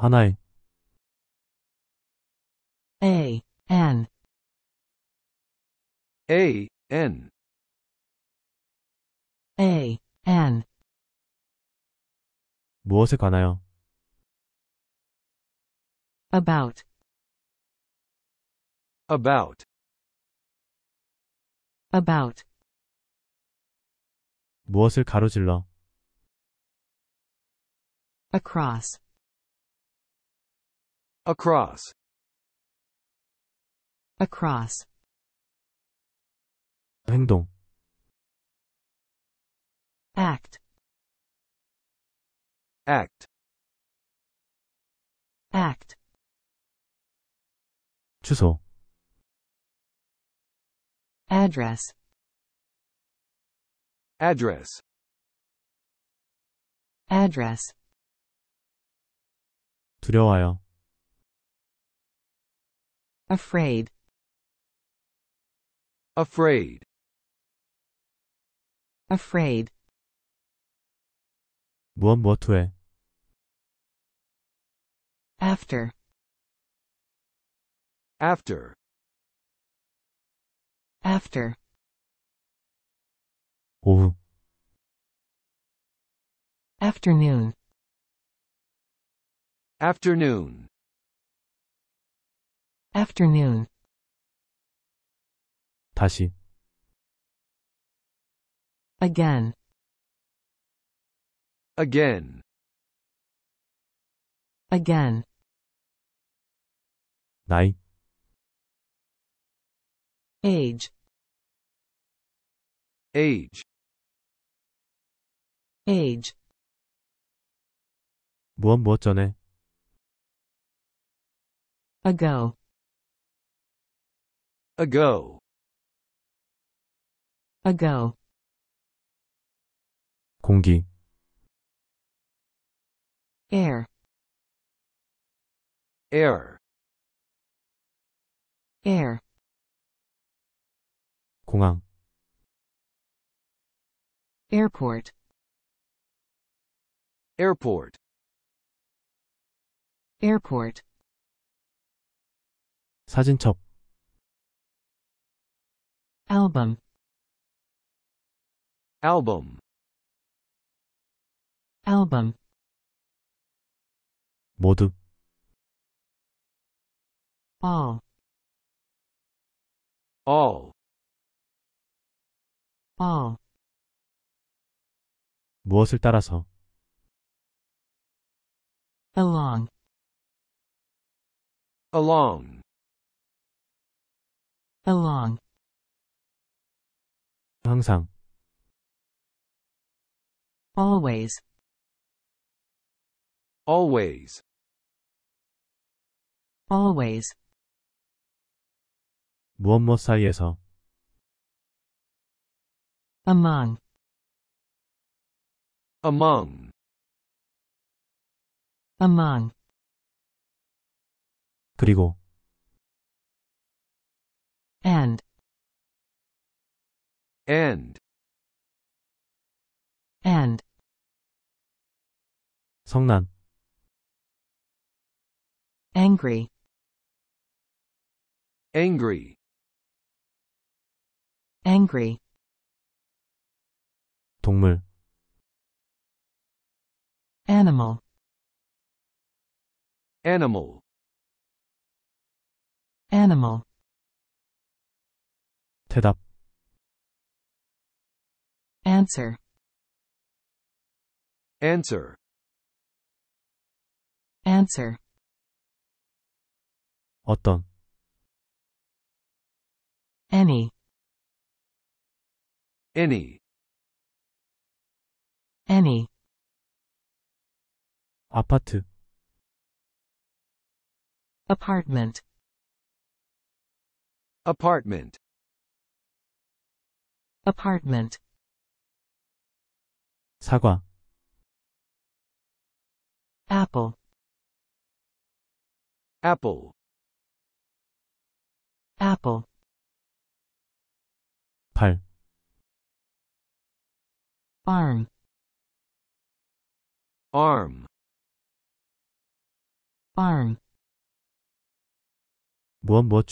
하나의 A N A N A N 무엇에 관하여 about about about 무엇을 가로질러 across Across. Across. 행동. Act. Act. Act. 주소. Address. Address. Address. 두려워요. Afraid. Afraid. Afraid. 무엇 뭐투에 After. After. After. 오후 oh. Afternoon. Afternoon afternoon 다시 again again again 나이 age age age 무엇 무엇 전에 ago ago ago 공기 air air air 공항 airport airport airport 사진첩 album album album 모두 all all all 무엇을 따라서 along along along 항상 always always always 무엇 무엇 사이에서 among among among 그리고 and and and 성난 angry angry angry 동물 animal animal animal 대답 Answer. Answer. Answer. 어떤 any any any 아파트 apartment apartment apartment 사과 apple apple apple 팔 arm arm arm 무엇 무엇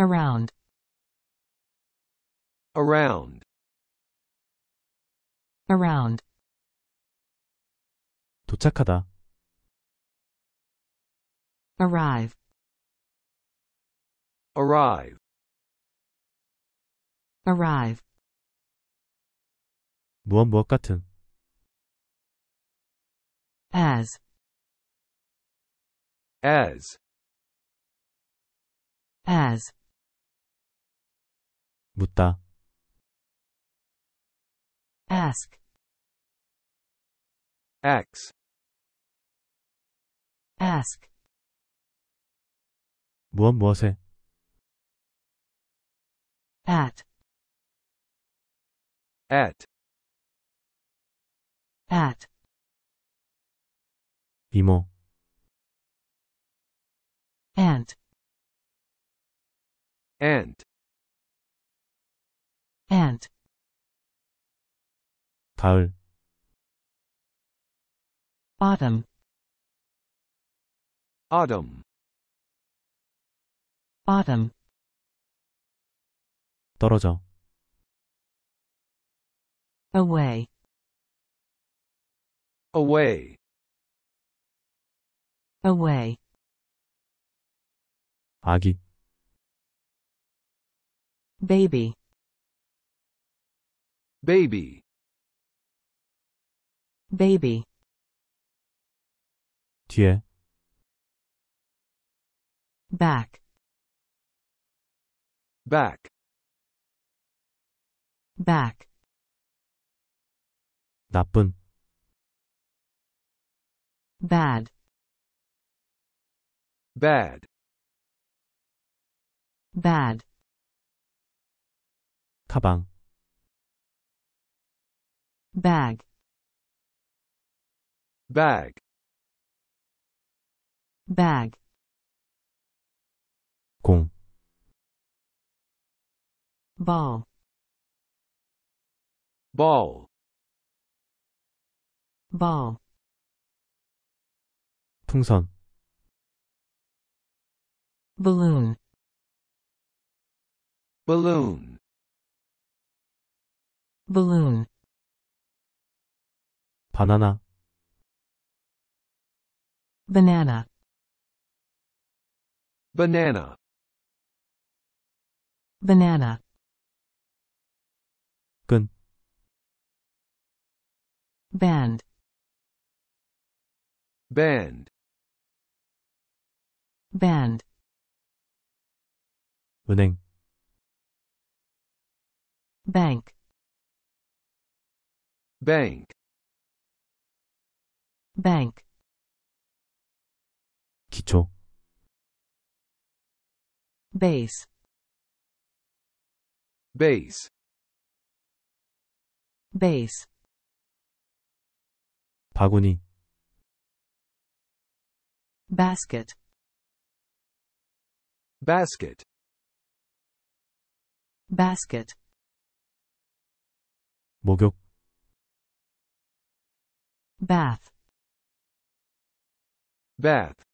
around around around 도착하다 arrive arrive arrive 무엇 무엇 같은 as as as 묻다 ask Ask. ask 무엇 무엇에 at at at 이모 aunt aunt aunt 가을 Autumn. Autumn. Autumn. 떨어져. Away. Away. Away. 아기. Baby. Baby. Baby. 뒤에 back back back 나쁜 bad bad bad 가방 bag bag bag Con. ball ball ball 풍선 balloon balloon balloon 바나나 banana Banana. Banana. Gun. Band. Band. Band. 은행. Bank. Bank. Bank. 기초 base base base 바구니 basket basket basket 목욕 bath bath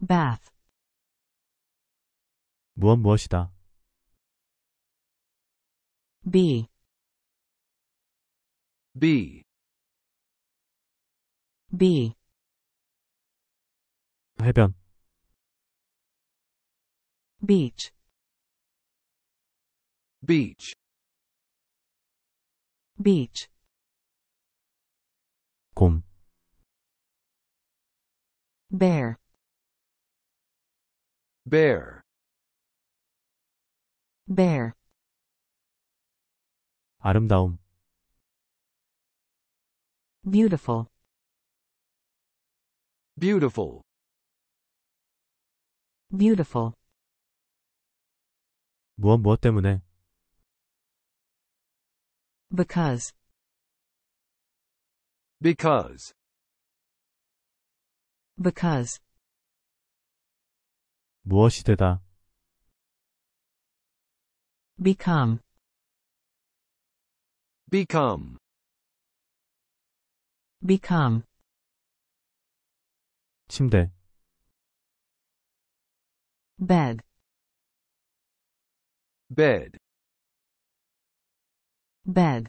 bath 무엇 무엇이다. B B B 해변 beach beach beach 곰 bear bear bear 아름다움 beautiful beautiful beautiful 무엇 무엇 때문에 because because because 무엇이 되다 Become. Become. Become. 침대. Bed. Bed. Bed.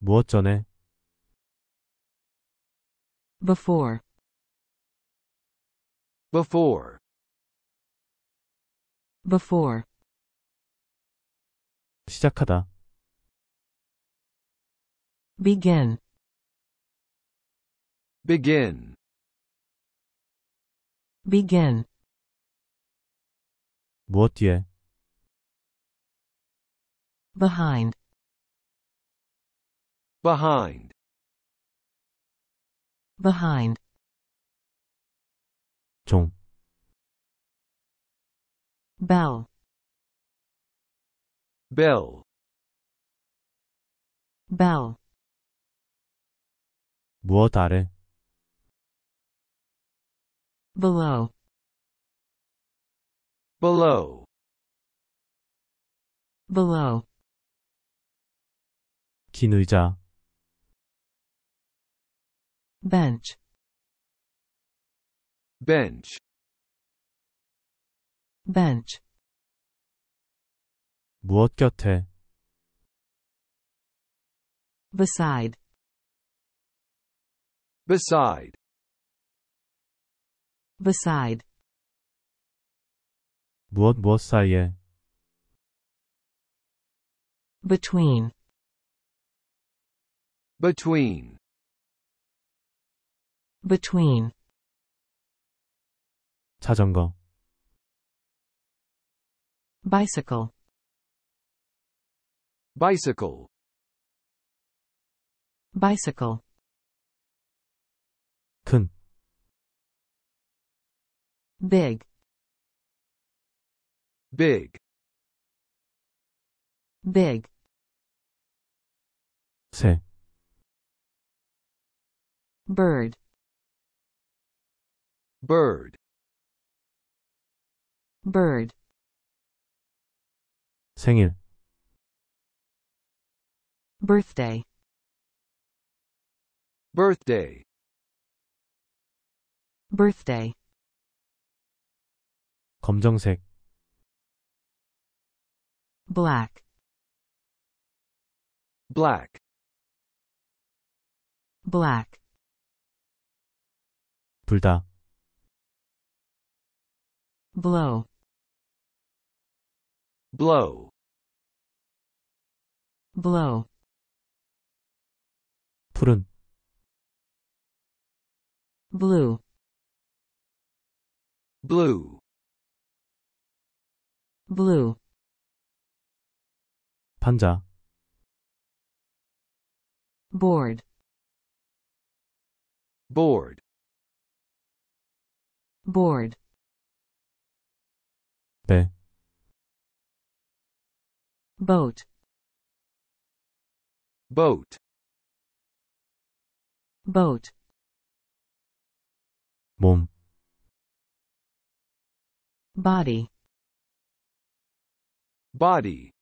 무엇 전에? Before. Before before 시작하다 begin begin begin 무엇 뒤에 behind behind behind 종 bell bell bell 무엇 아래 below below below 긴 의자 bench bench bench 무엇 곁에 beside beside beside 무엇 무엇 사이에 between between between 자전거 Bicycle. Bicycle. Bicycle. 큰. Big. Big. Big. 새. Bird. Bird. Bird. 생일 birthday birthday birthday 검정색 black black black 불다 blow blow blow 푸른 blue blue blue 판자 board board board 배 boat boat boat 몸 body body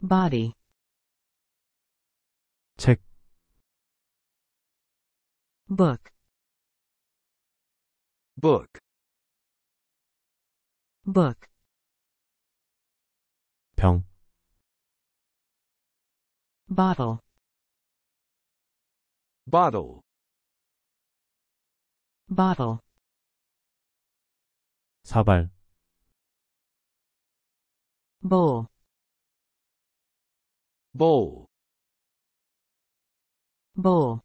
body 책 book book book 병 Bottle. Bottle. Bottle. 사발. Bowl. Bowl. Bowl.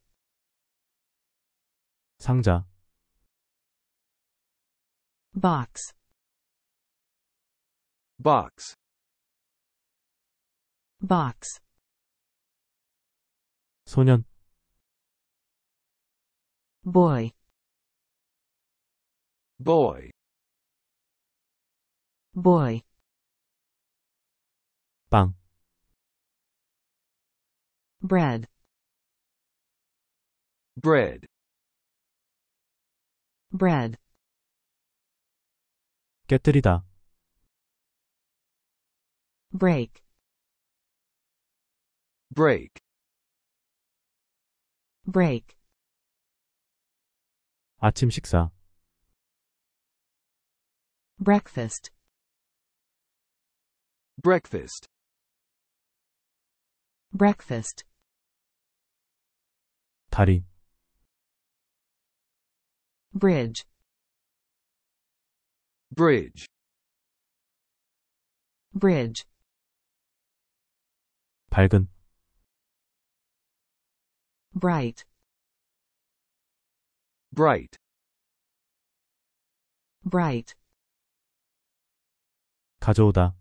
상자. Box. Box. Box. 소년 boy boy boy 빵 bread bread bread 깨뜨리다 break break break 아침 식사 breakfast breakfast breakfast 다리 bridge bridge bridge 밝은 bright bright bright 가져오다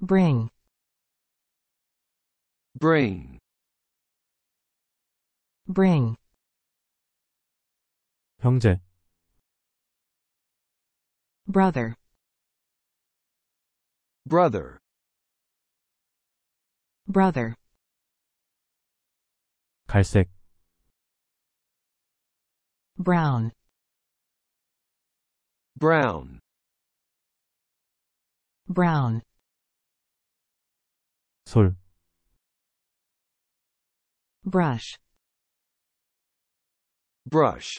bring bring bring 형제 brother brother brother 갈색 brown brown brown 솔 brush brush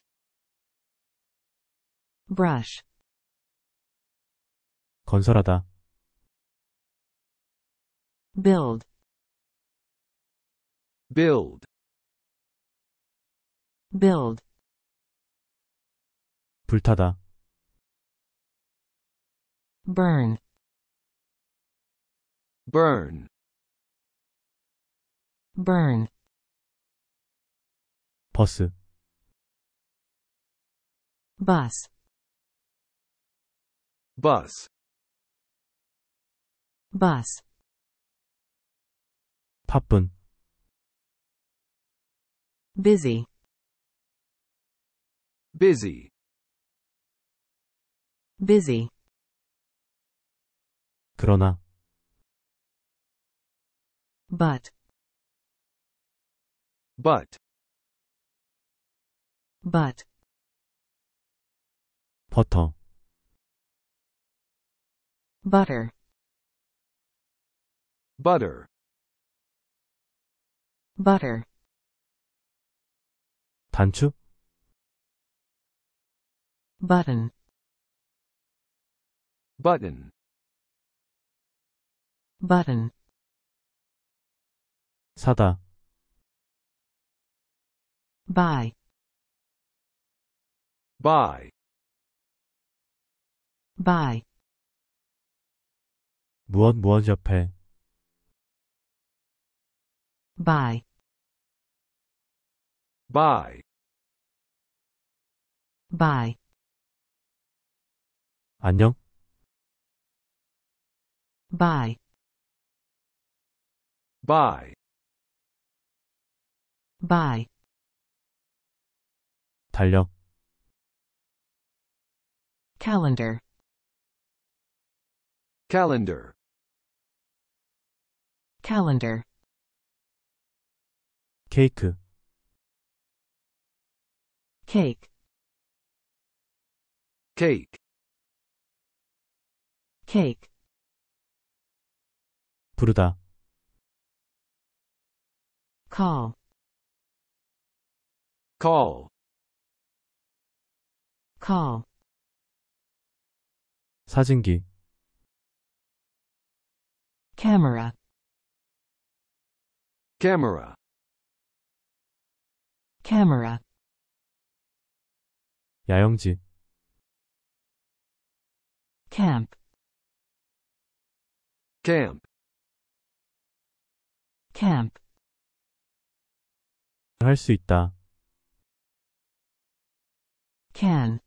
brush 건설하다 build build build 불타다 burn burn burn 버스 bus bus bus 바쁜 busy Busy. busy, 그러나, but, But. but, 버터, butter, Butter. butter, 단추, button button button 사다 buy buy buy 무엇 무엇 옆에 buy buy buy 안녕. Bye. Bye. Bye. 달력. Calendar. Calendar. Calendar. 케이크. Cake. Cake. cake 부르다 call call call 사진기 camera camera camera 야영지 camp camp camp 할수 있다 can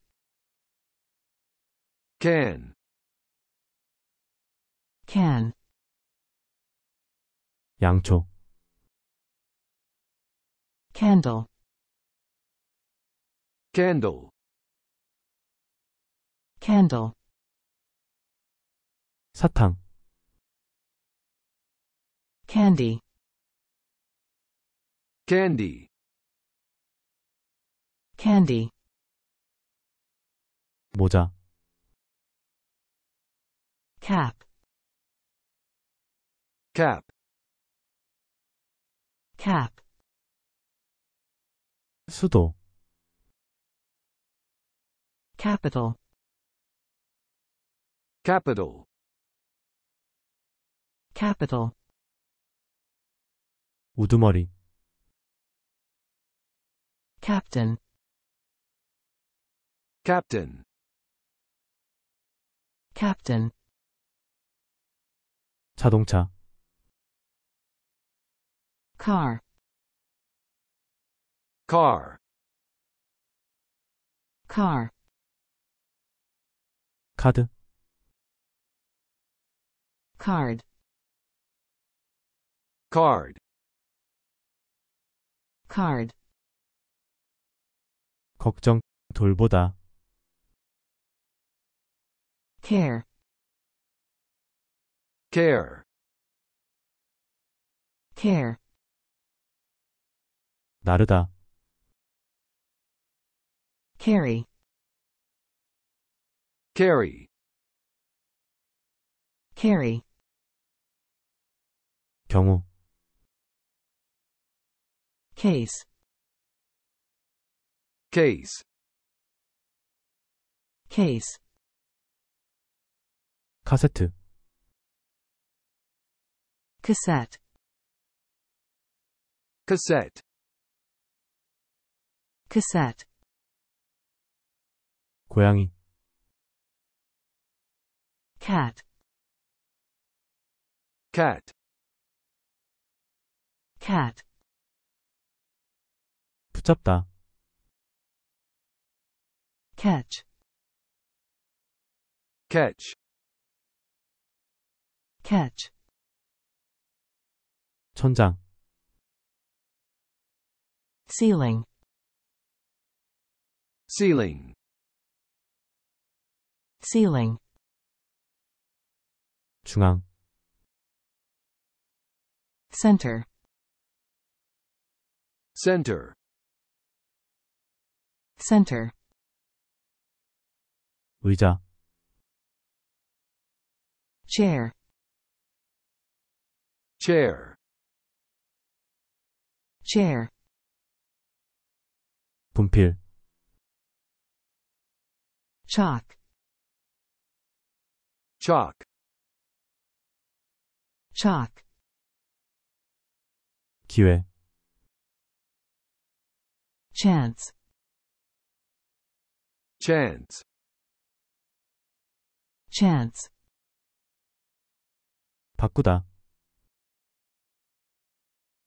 can can 양초 candle candle candle 사탕 Candy. Candy. Candy. 모자. Cap. Cap. Cap. 수도. Capital. Capital. Capital. 우두머리 captain captain captain 자동차 car car car 카드 card card card 걱정, 돌보다, care care, care 나르다, carry carry, carry 경우, Case. Case. Case. Cassette. Cassette. Cassette. Cassette. 고양이. Cat. Cat. Cat. 붙잡다. catch catch catch 천장 ceiling ceiling ceiling 중앙 center center center 의자 chair chair chair 분필 chalk chalk chalk 기회 chance chance chance 바꾸다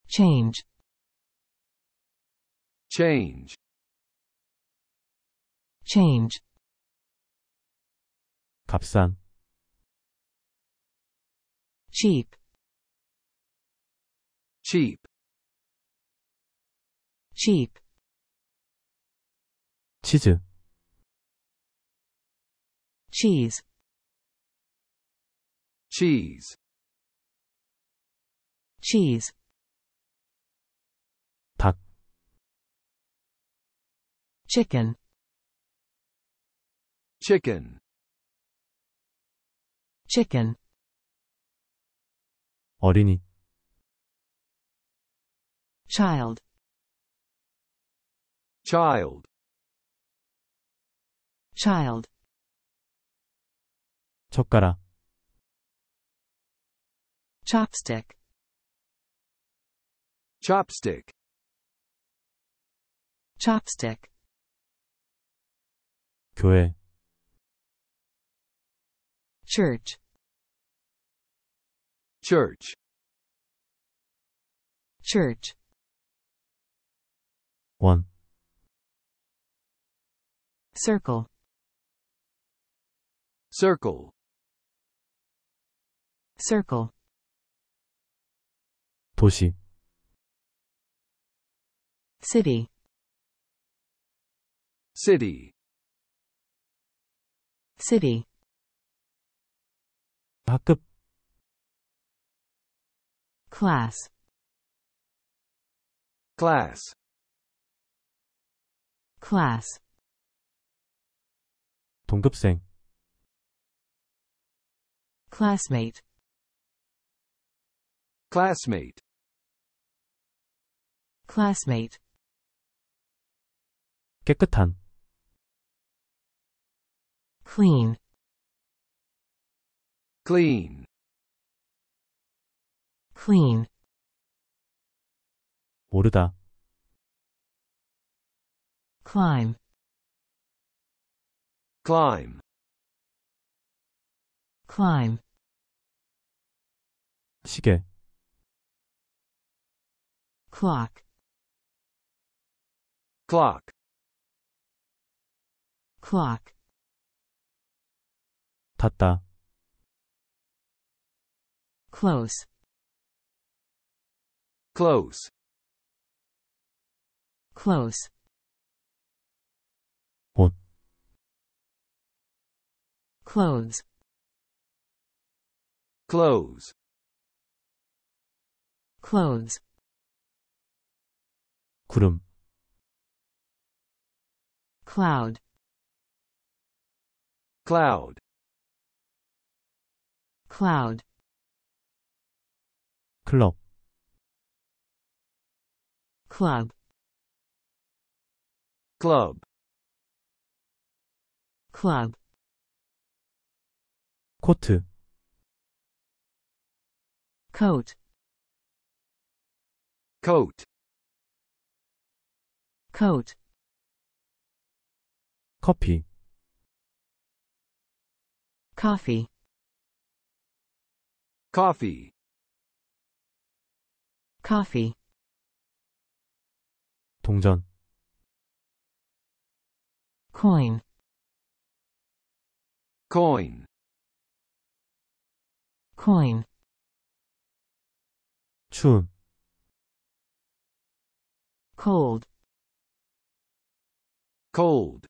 change change change 값싼 cheap cheap cheap 치즈 cheese cheese cheese 닭 chicken chicken chicken 어린이 child child child 젓가락 chopstick chopstick chopstick 교회 church church church one circle circle circle 도시 city city city 학급 class class class 동급생 classmate Classmate. Classmate. 깨끗한. Clean. Clean. Clean. 오르다. Climb. Climb. Climb. 시계. Clock. Clock. Clock. 닿다. Close. Close. Close. 옷. Clothes. Clothes. Clothes. 구름 cloud cloud cloud 클럽 club club club 코트 coat coat coat 커피 coffee coffee coffee 동전 coin coin coin 추운 cold cold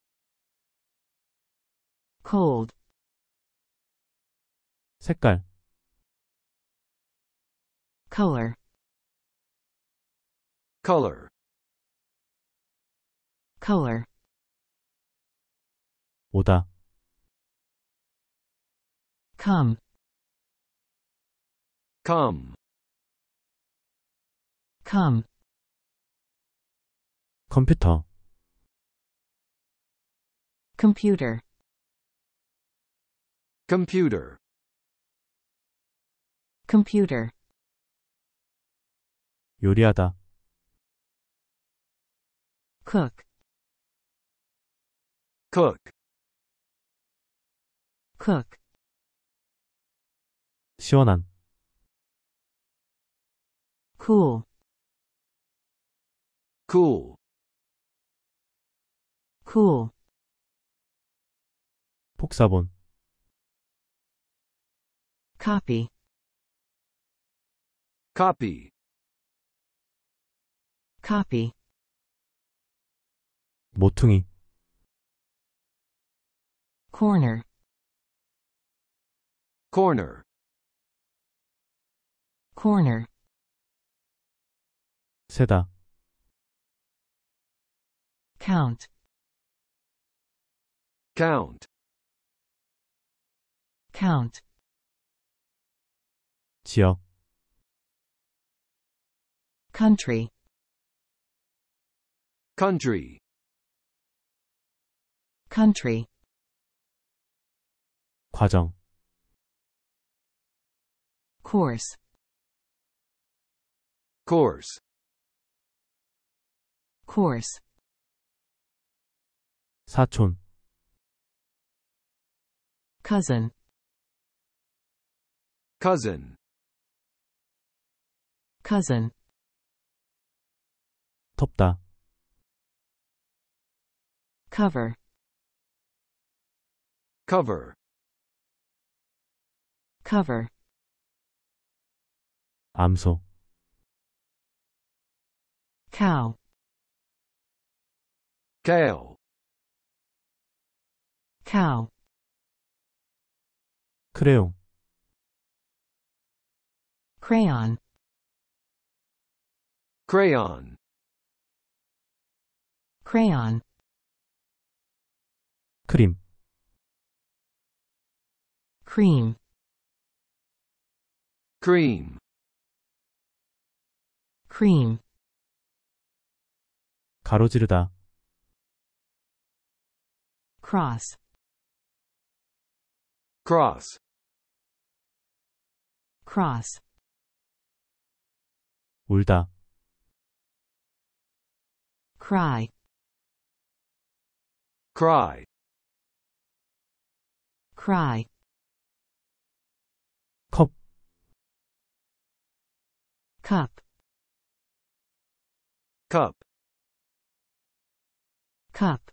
cold 색깔 color color color 오다 come come come 컴퓨터 Computer Computer Computer 요리하다 cook cook cook 시원한 cool cool cool 복사본 copy copy copy 모퉁이 corner corner corner 세다 count count count 지역 country country country 과정 course course course 사촌 cousin cousin cousin 덮다 cover cover cover 암소 cow cow cow 그래요. Crayon Crayon Crayon 크림 cream cream cream 가로지르다 cross cross cross 울다 cry cry cry cup cup cup cup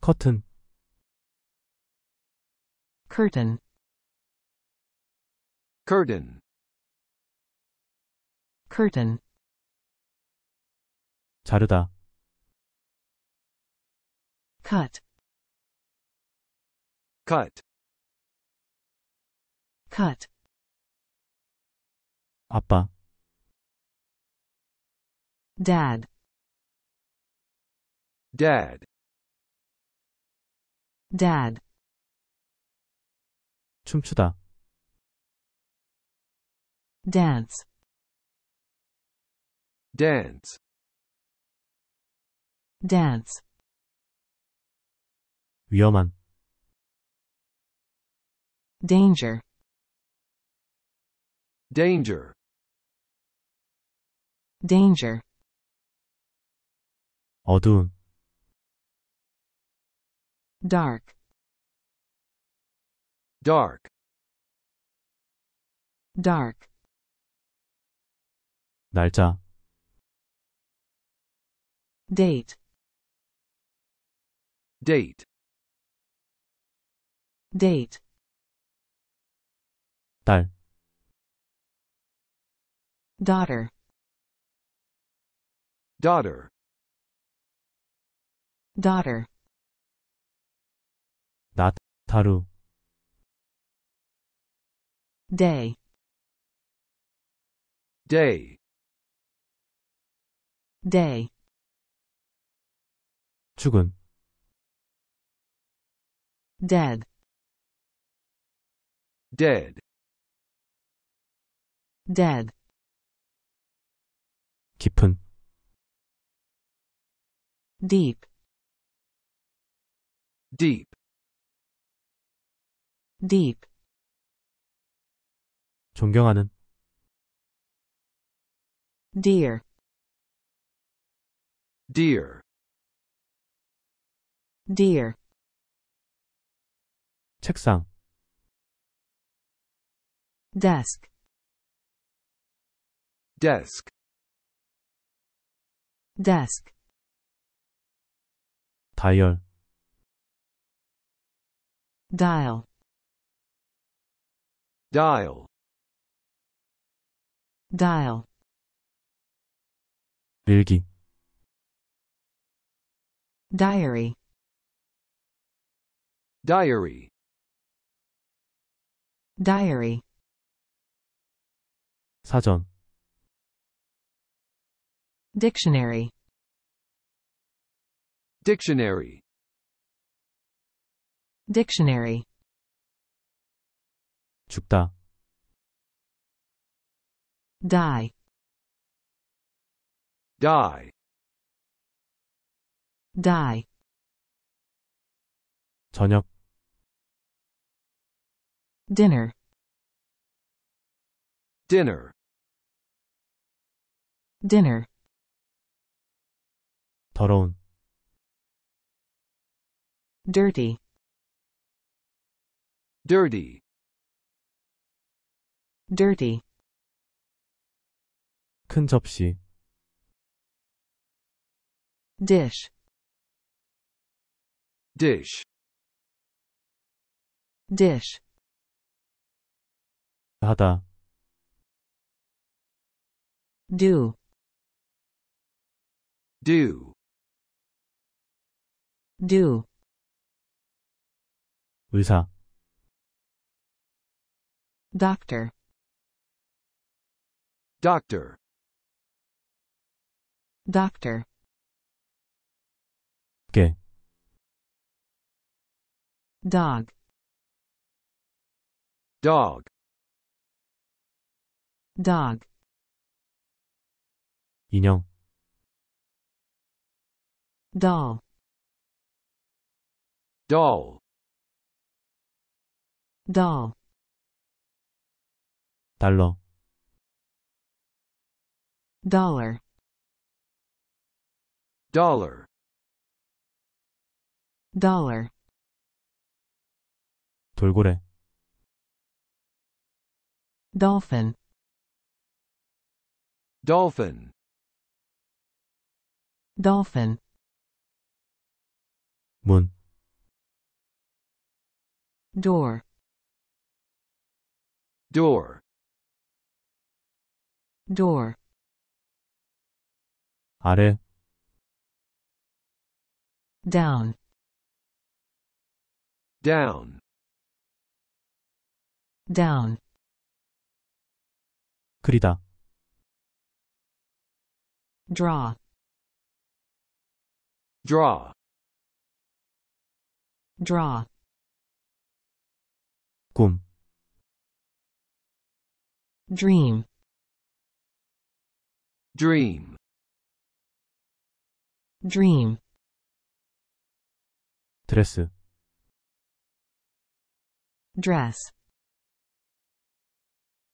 curtain curtain curtain curtain 자르다 cut cut cut 아빠 dad dad dad 춤추다 dance dance dance 위험한 danger danger danger 어두운 dark dark dark 날짜 Date. Date. Date. 딸. Daughter. Daughter. Daughter. 낮, 하루. Day. Day. Day. 죽은 dead dead dead 깊은 deep deep deep 존경하는 dear dear dear 책상 desk desk desk 다이얼 dial dial dial 일기 diary Diary Diary 사전 Dictionary Dictionary Dictionary 죽다 die die die 저녁 Dinner. Dinner. Dinner. 더러운. Dirty. Dirty. Dirty. 큰 접시. Dish. Dish. Dish. 하다 do do do 의사 doctor doctor doctor 개 dog dog dog 인형 doll doll doll 달러 dollar dollar dollar 돌고래 dolphin Dolphin Dolphin 门 Door Door Door 아래 Down Down Down 그리다 draw draw draw 꿈 dream dream dream Dress. dress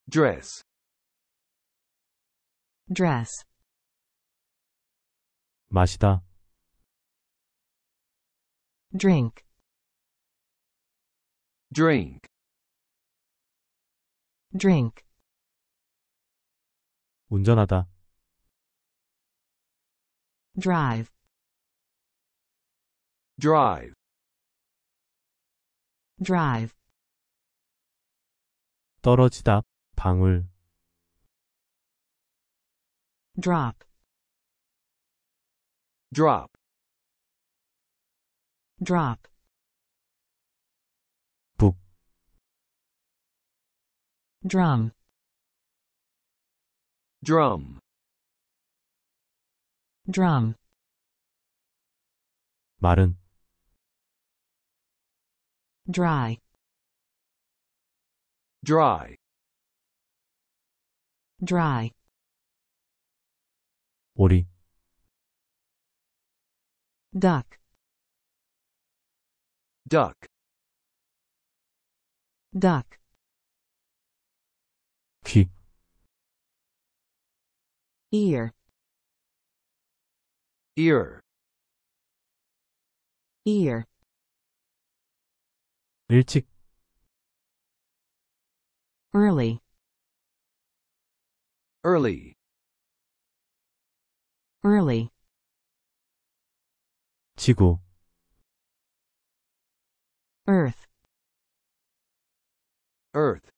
dress dress 마시다. drink drink drink 운전하다. drive drive drive 떨어지다. 방울 drop drop drop Book. drum drum drum 마른 dry dry dry 오리 duck duck duck 귀 ear ear ear 일찍 early early early 지구 earth earth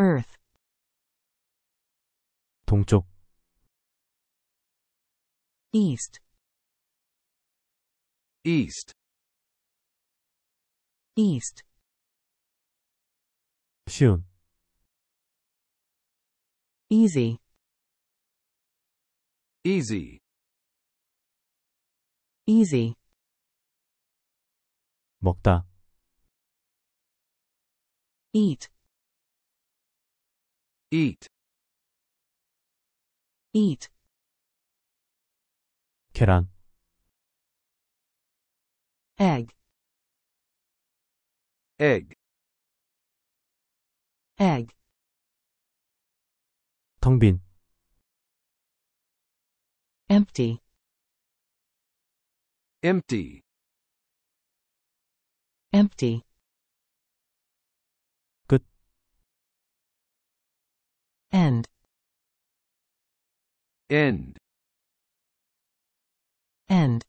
earth 동쪽 east east east 쉬운 easy easy easy 먹다 eat eat eat 계란 egg egg egg 텅빈 empty Empty. Empty. Good. End. End. End.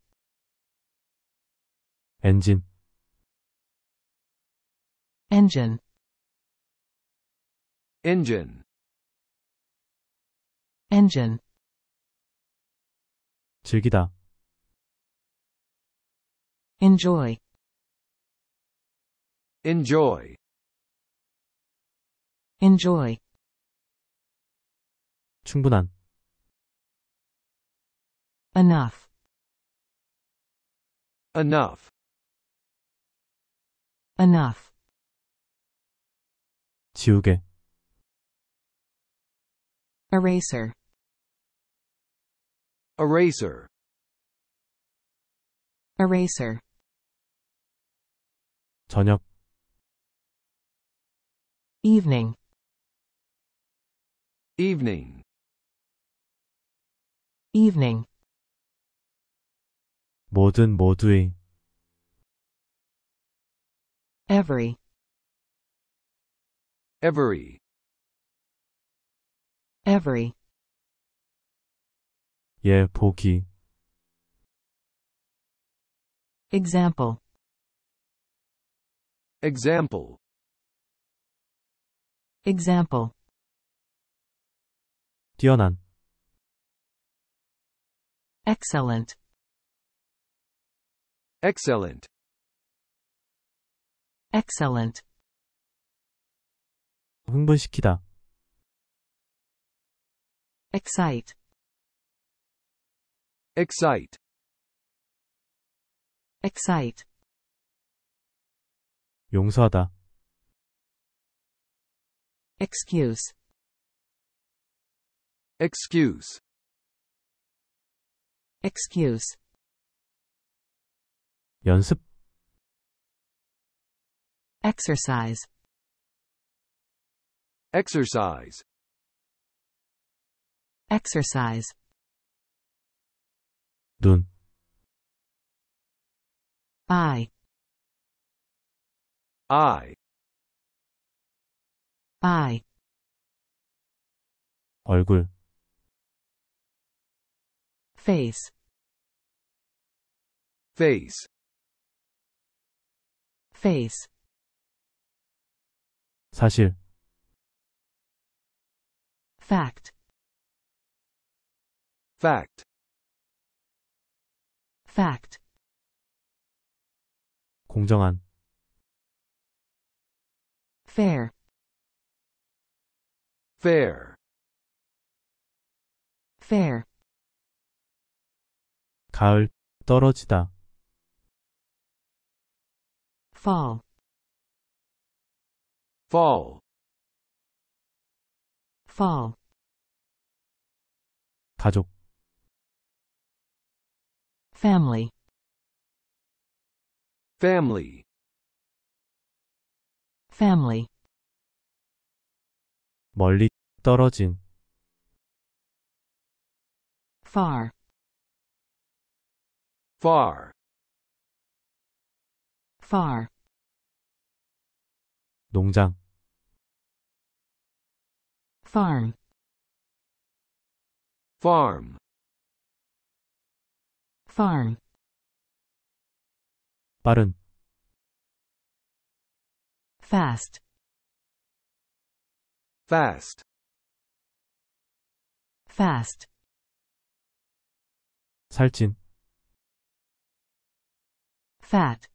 Engine. engine engine engine 즐기다 Enjoy. Enjoy. Enjoy. 충분한. Enough. Enough. Enough. 지우개. Eraser. Eraser. Eraser. 저녁 evening evening evening 모든 모두의 every every every 예 보기 example Example Example 뛰어난 Excellent Excellent Excellent 흥분시키다 Excite Excite Excite 용서하다. excuse excuse excuse 연습 exercise exercise exercise 눈 eye I I 얼굴 face face face 사실 fact fact fact 공정한 fair fair fair 가을 떨어지다 fall fall fall 가족 family family family. 멀리 떨어진 far far far 농장 farm farm farm 빠른 fast fast fast 살찐 fat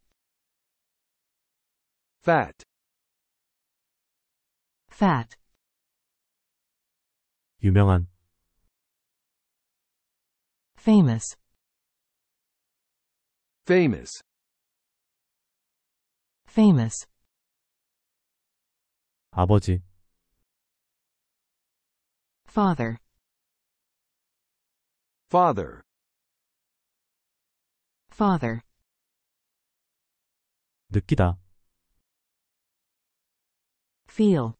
fat fat 유명한 famous famous famous 아버지 father father father 느끼다 feel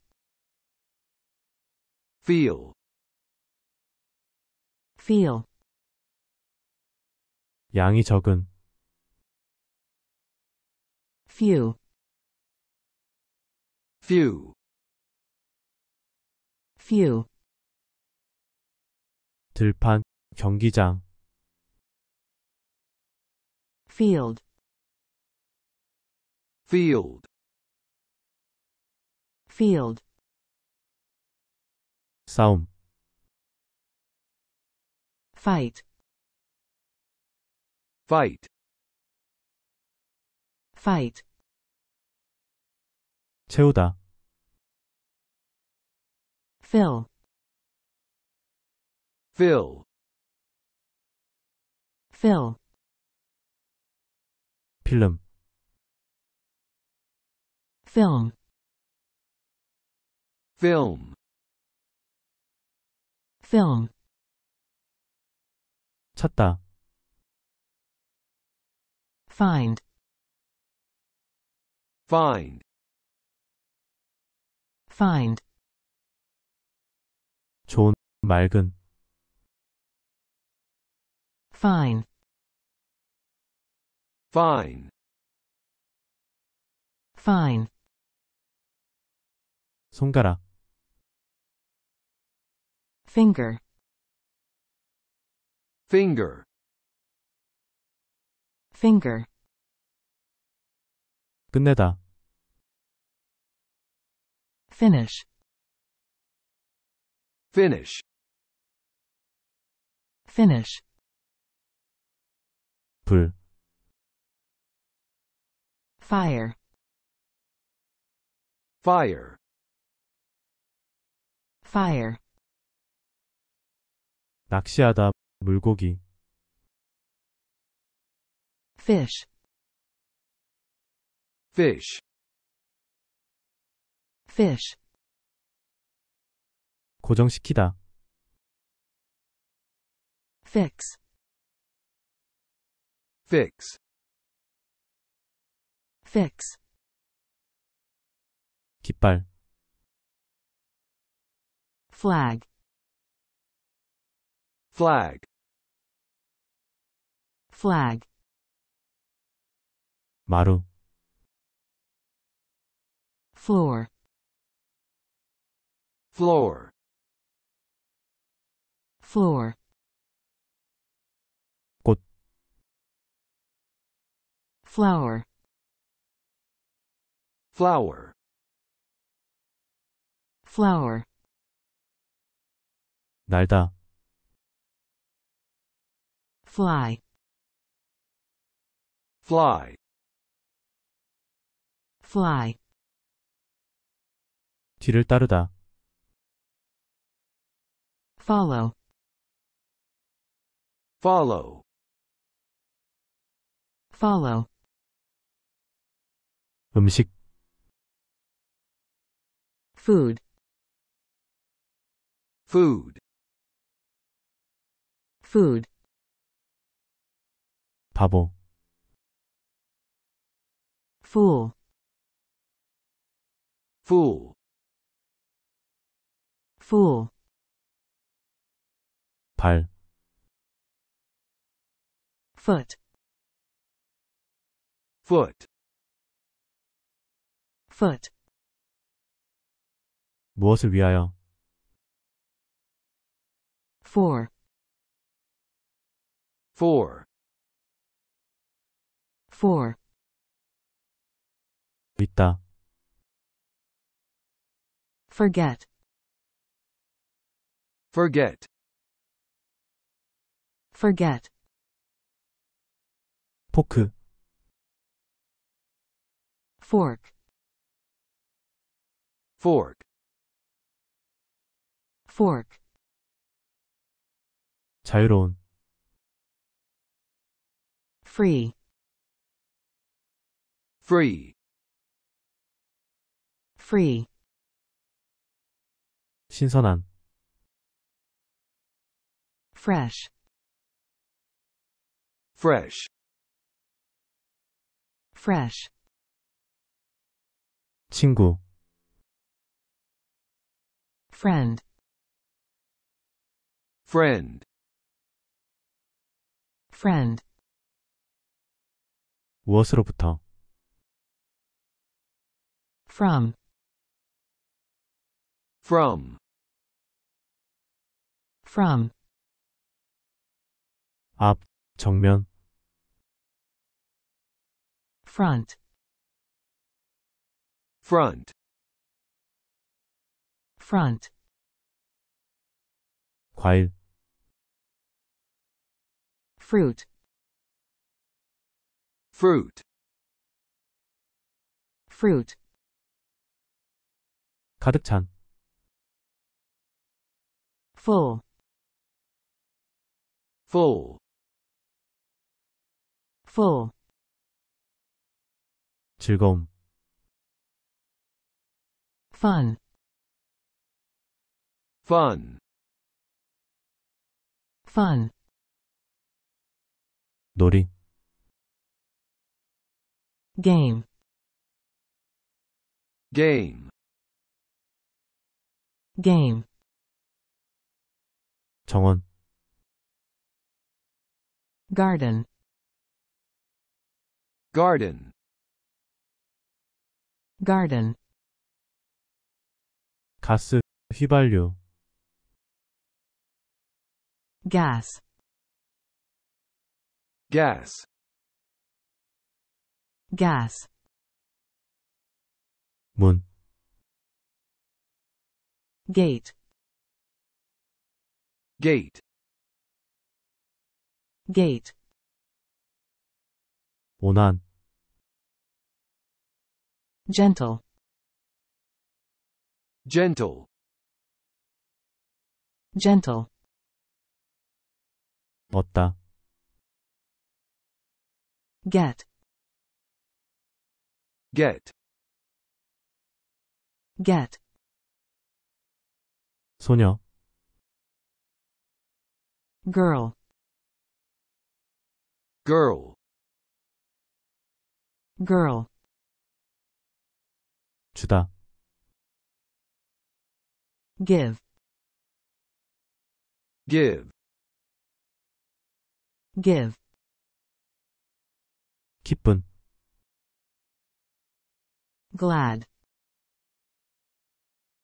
feel feel 양이 적은 few few few. 들판, 경기장. field. field. field. 싸움. fight. fight. fight. 채우다. Fill. Fill. Fill. 필름. Film. Film. Film. 찾다. Find. Find. Find. 좋은, 맑은. fine, fine, fine, 손가락, finger, finger, finger, 끝내다, finish, Finish. Finish. 불. Fire. Fire. Fire. 낚시하다, 물고기. Fish. Fish. Fish. 고정시키다. fix fix fix 깃발 flag flag flag 마루 floor floor floor. 꽃 flower flower flower 날다 fly fly fly 뒤를 따르다 follow Follow. follow 음식, food Food. food 바보, fool Fool. fool 발, foot foot foot 무엇을 위하여 for for for 있다 forget forget forget 포크 fork fork fork 자유로운 free free free 신선한 fresh fresh fresh. 친구 friend friend friend 무엇으로부터 from from from 앞 정면 front front front 과일 fruit fruit fruit 가득 찬 full full full 즐거움 fun fun fun 놀이 game game game 정원 garden garden garden 가스, 휘발유 gas gas gas 문 gate gate gate 오난 Gentle. Gentle. Gentle. 얻다. Get. Get. Get. 소녀. Girl. Girl. Girl. 주다 give give give 기쁜 glad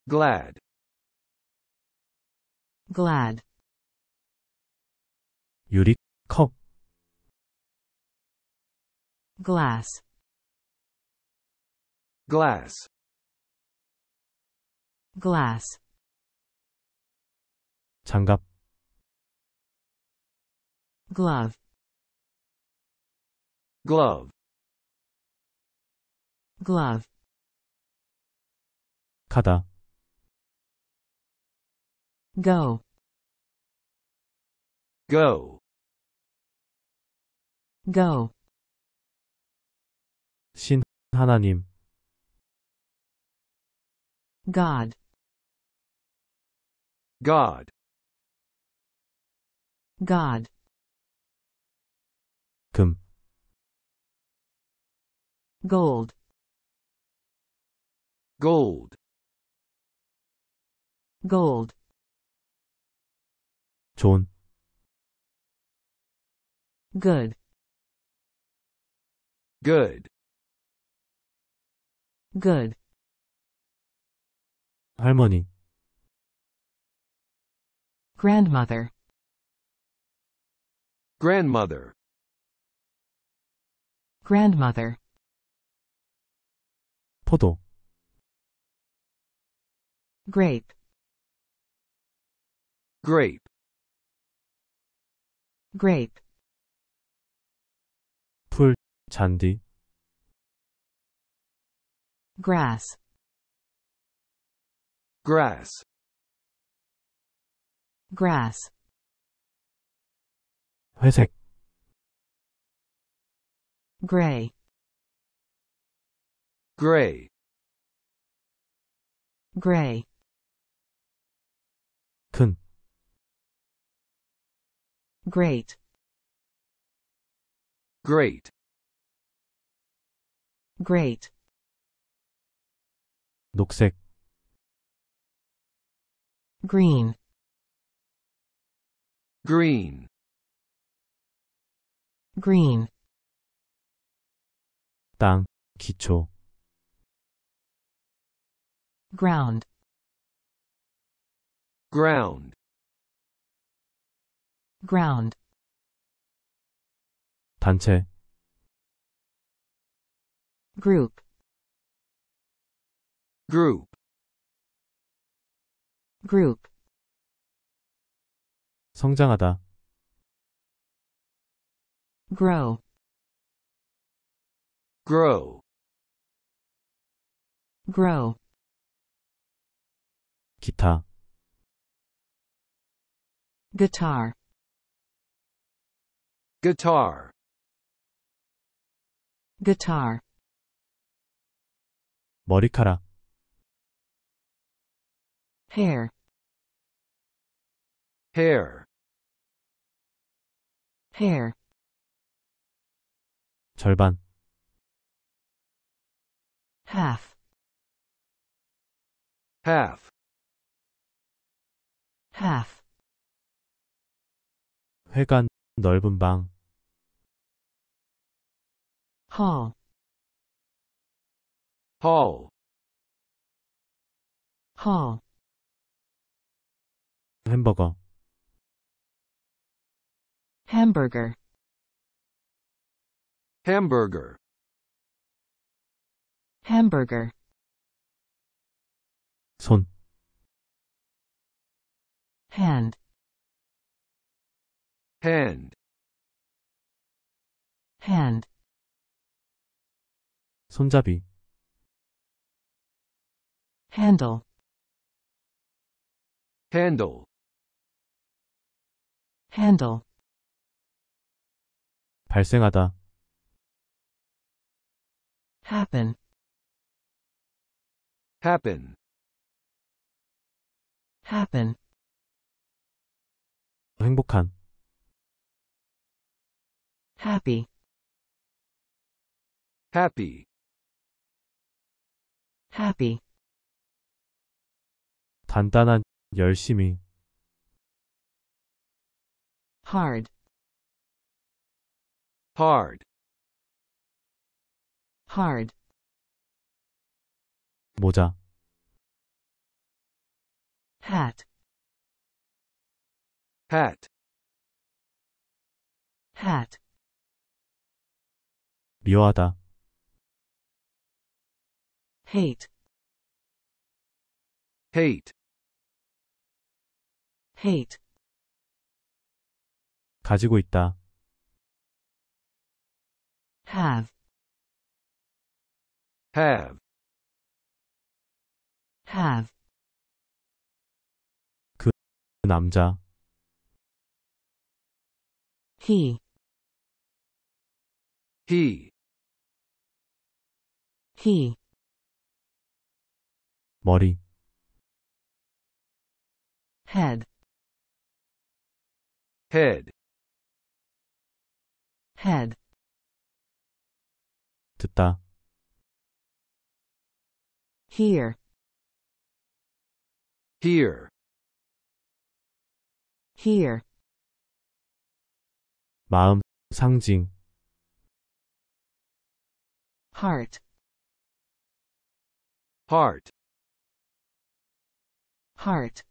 glad glad 유리컵. glass glass glass 장갑 glove glove glove 가다 go go go 신 하나님 God God God Kum Gold Gold Gold 좋은 good good good 할머니 Grandmother. Grandmother. Grandmother. 포도. Grape. Grape. Grape. 풀, 잔디. Grass. Grass grass 회색 gray gray gray 큰 great great great 녹색 green Green green 땅, 기초 ground ground ground 단체 group group group 성장하다 grow grow grow 기타 guitar guitar guitar 머리카락 hair hair hair 절반 half half half 회관 넓은 방 hall hall hall 햄버거 Hamburger. Hamburger. Hamburger. 손. Hand. Hand. Hand. 손잡이. Handle. Handle. Handle. 발생하다 happen happen happen 행복한 happy happy happy 단단한 열심히 hard hard hard 모자 hat hat hat 미워하다 hate hate hate 가지고 있다 have have have 그 남자 he he he 머리 head head head 듣다. Here. Here. Here. 마음, 상징. Heart. Heart. Heart.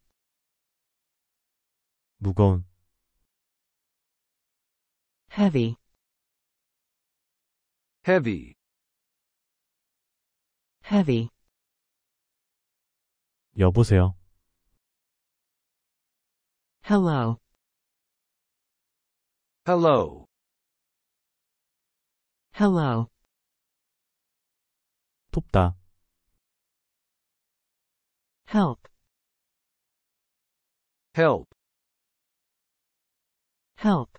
무거운. Heavy. Heavy heavy. 여보세요. Hello. Hello. Hello. 돕다. Help. Help. Help.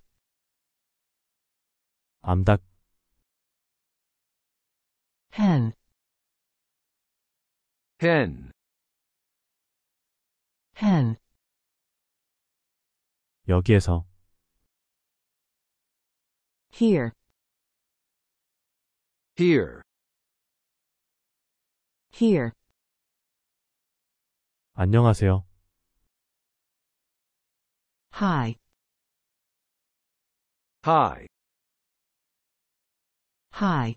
암닥. Hen. pen pen 여기에서 here here here 안녕하세요. hi hi hi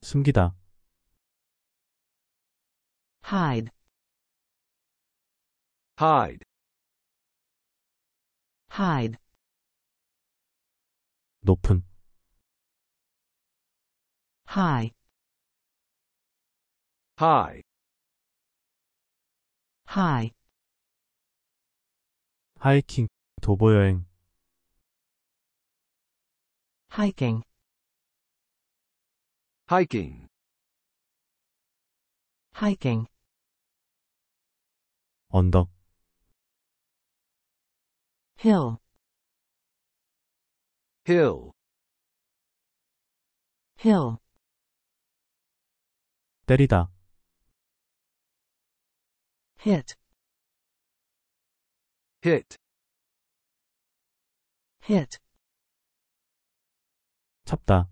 숨기다 hide hide hide 높은 high high high 하이킹 여행. hiking hiking hiking 언덕 hill hill hill 때리다 hit hit hit 잡다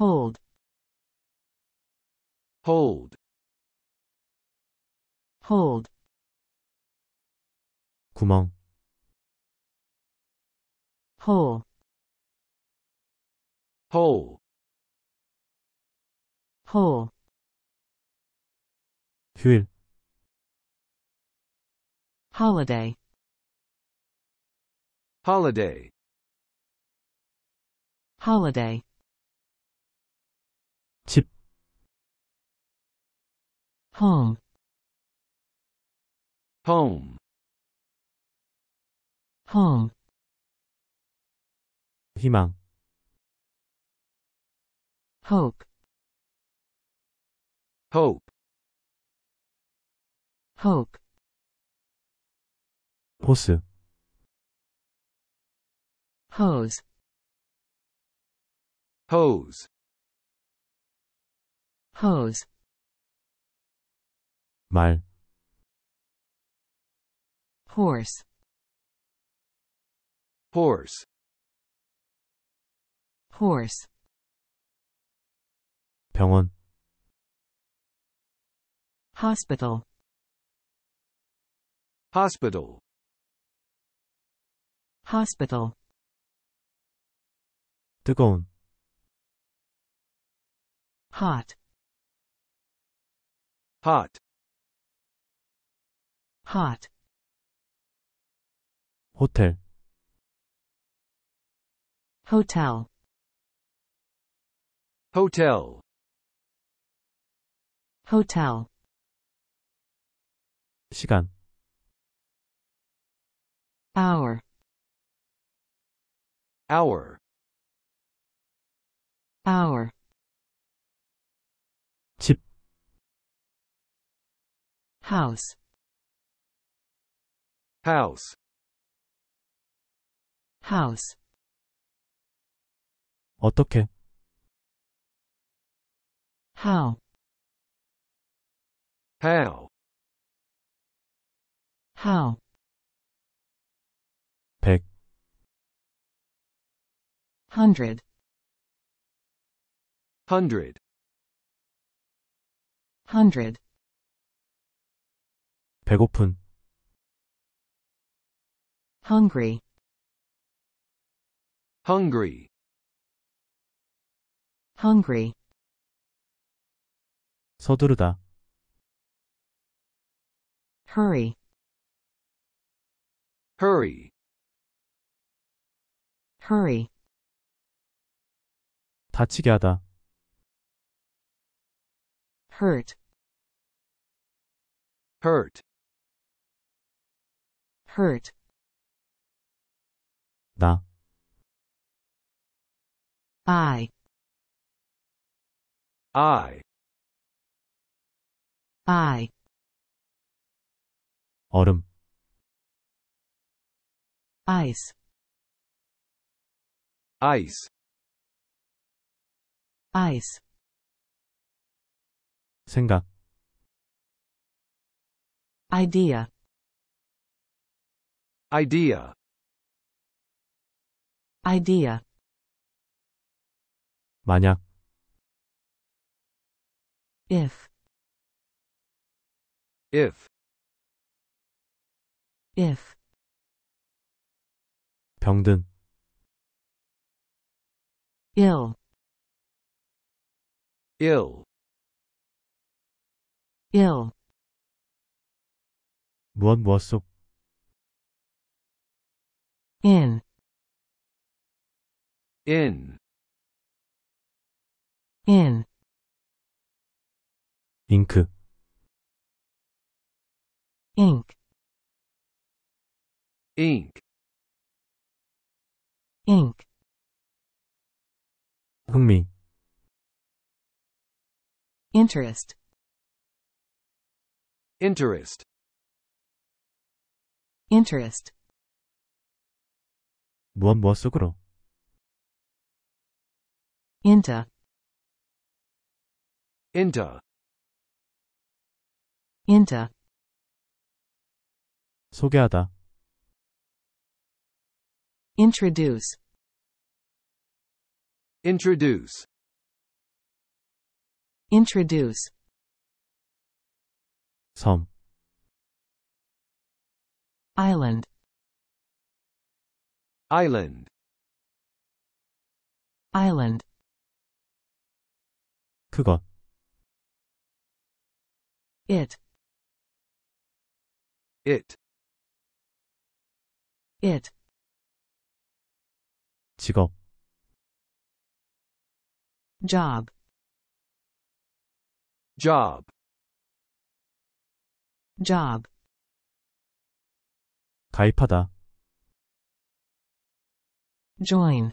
hold hold hold 구멍 hole hole hole 휴일 holiday holiday holiday 집 home Home. Home. 희망. Hope. Hope. Hope. 호스. Hose. Hose. Hose. 말 horse horse horse 병원 hospital hospital hospital 뜨거운 hot hot hot 호텔 hotel hotel hotel 시간 hour hour hour 집 house house house. 어떻게? How? How? How? 100 100 100 100 배고픈 hungry Hungry. Hungry. 서두르다. Hurry. Hurry. Hurry. 다치게 하다. Hurt. Hurt. Hurt. 나. I I I 얼음 ice ice ice 생각 idea idea idea 만약 if if if 병든 ill ill ill 무엇 무엇 속 in in in Ink. ink ink ink 흥미 interest interest interest 무엇 무엇 속으로 into Inta. Inta. 소개하다. Introduce. Introduce. Introduce. 섬. Island. Island. Island. 그것 it it it 직업 job job job 가입하다 join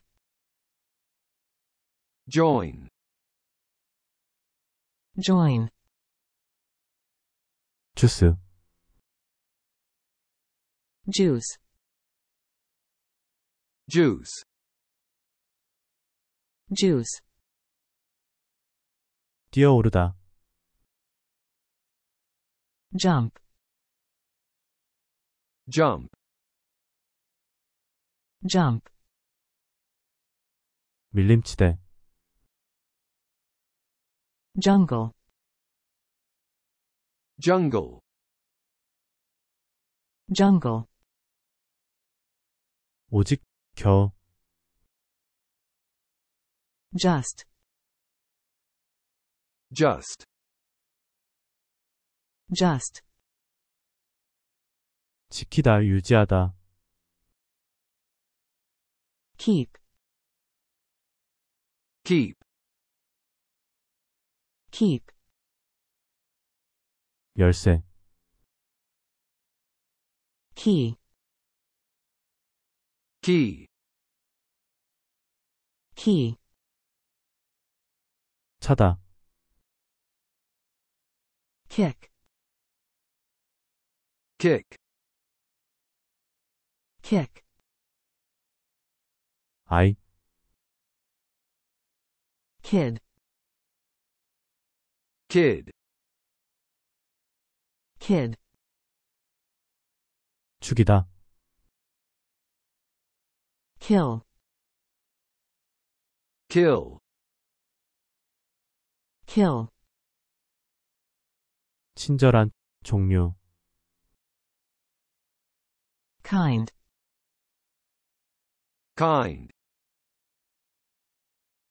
join join 주스 juice juice juice 뛰어오르다 jump jump jump 밀림치대 jungle Jungle jungle 오직 겨 just just just 지키다 유지하다 keep keep keep 열쇠 key key key 차다 kick kick kick 아이. kid kid kid. 죽이다. kill. kill. kill. 친절한 종류. kind. kind.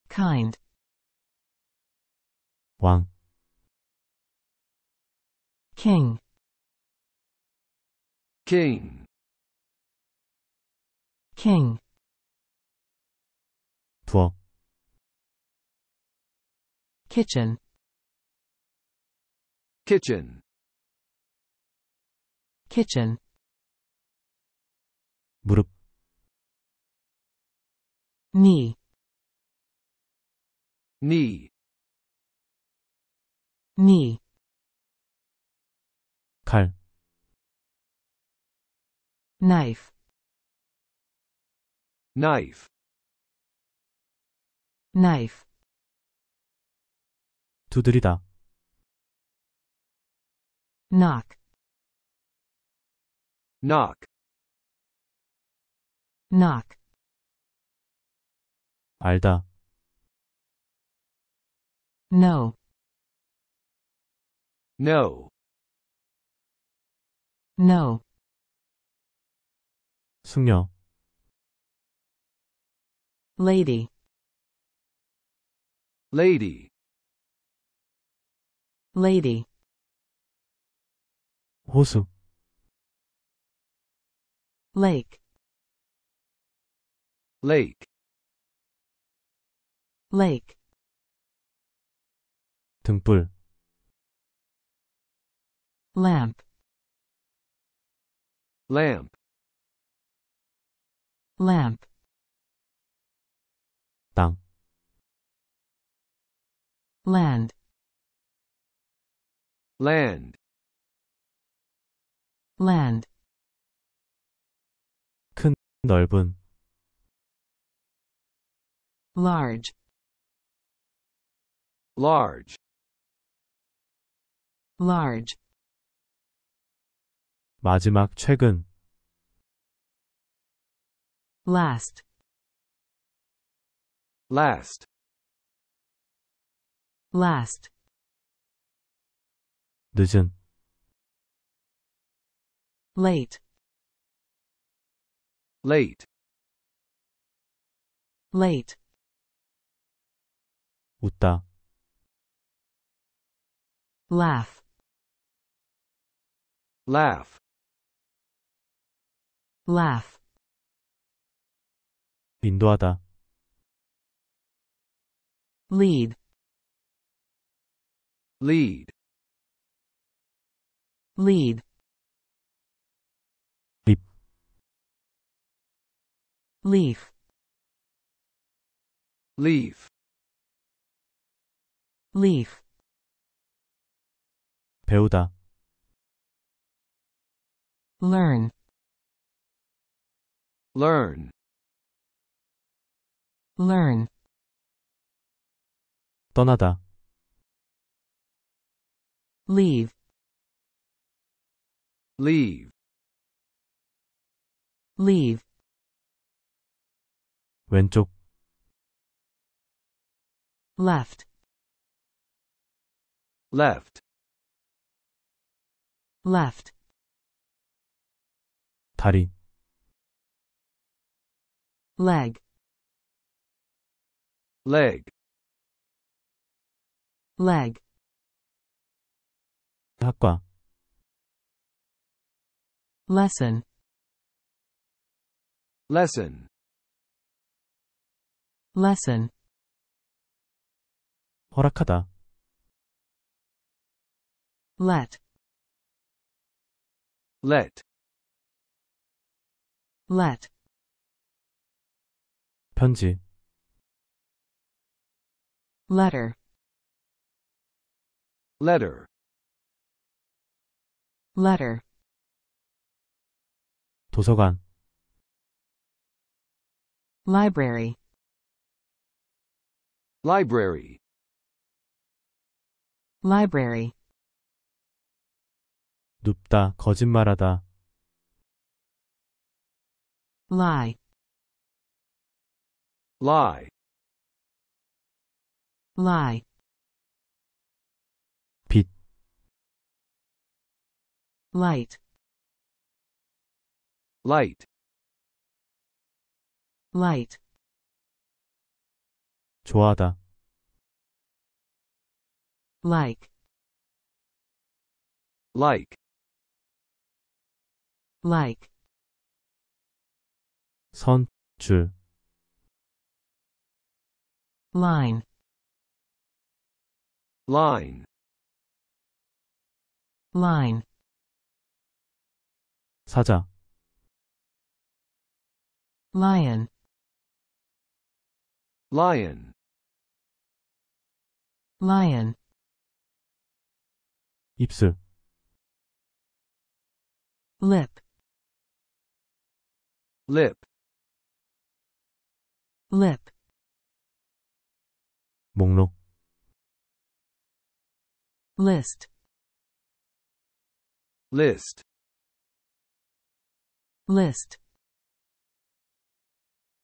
kind. 왕. king. King King 부엌 Kitchen Kitchen Kitchen 무릎 knee knee knee 칼 knife knife knife 두드리다 knock knock knock 알다 no no no 숙녀 lady lady lady 호수 lake lake lake 등불 lamp lamp lamp 땅 land land land 큰 넓은 large large large 마지막 최근 last last last 늦은 late late late 웃다 laugh laugh laugh 인도하다 lead lead lead leaf leaf leaf leaf 배우다 learn learn learn 떠나다 leave leave leave 왼쪽 left left left 다리 leg leg leg 학과 lesson lesson lesson 허락하다 let let let 편지 letter letter letter 도서관 library library library 눕다 거짓말하다 lie lie lie ผิด light light light 좋아하다 like like like 선출 line line line 사자 lion lion lion 입술 lip lip lip 목록 List. List. List.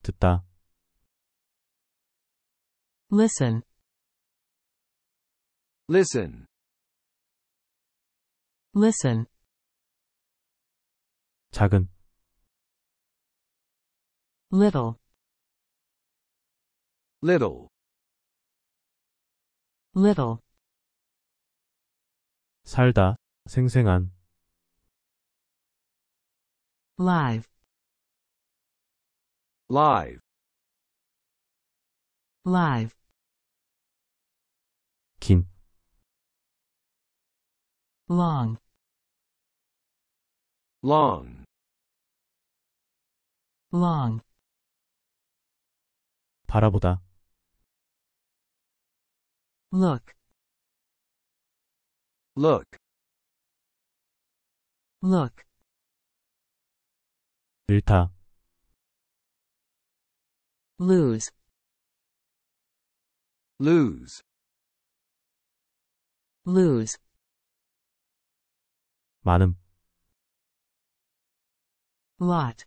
듣다. Listen. Listen. Listen. 작은. Little. Little. Little. 살다, 생생한 live live live 긴 long long long 바라보다 look look look 잃다 lose lose lose 많음 lot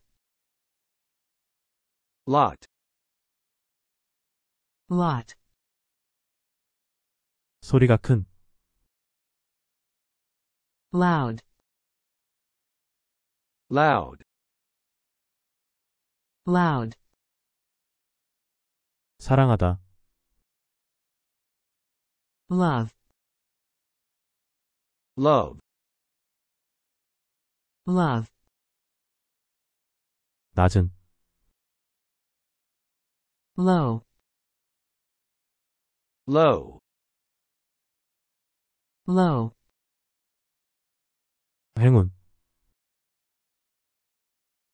lot lot 소리가 큰 loud loud loud 사랑하다 love love love 낮은 low low low 행운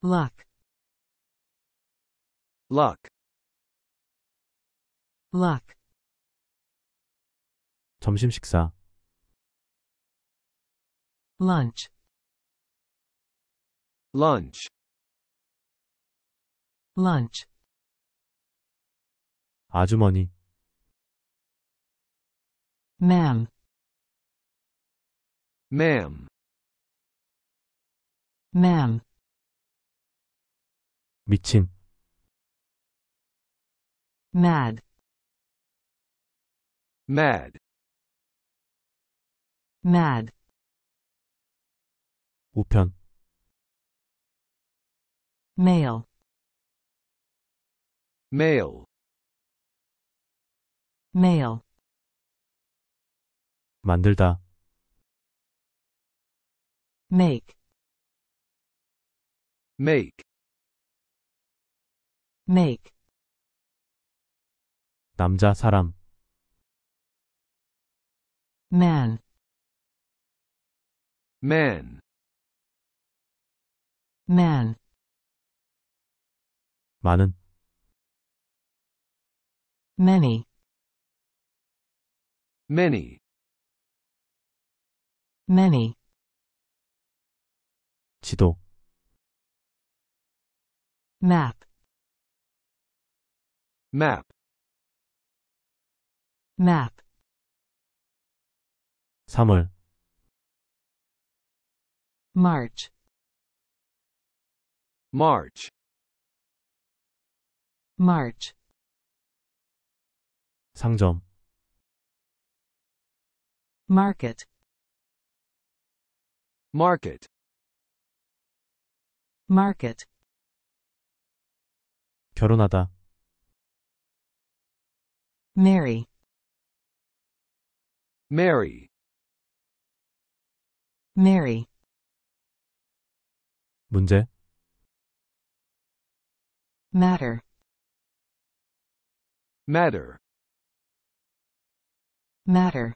luck luck luck 점심 식사 lunch lunch lunch 아주머니 ma'am ma'am Ma'am. 미친. Mad. Mad. Mad. 우편. Male. Male. Male. 만들다. Make. make make 남자 사람 man man man 많은 many many many 지도 map map map 3월 March March March 상점 market market market 결혼하다. marry, marry, marry, 문제, matter, matter, matter,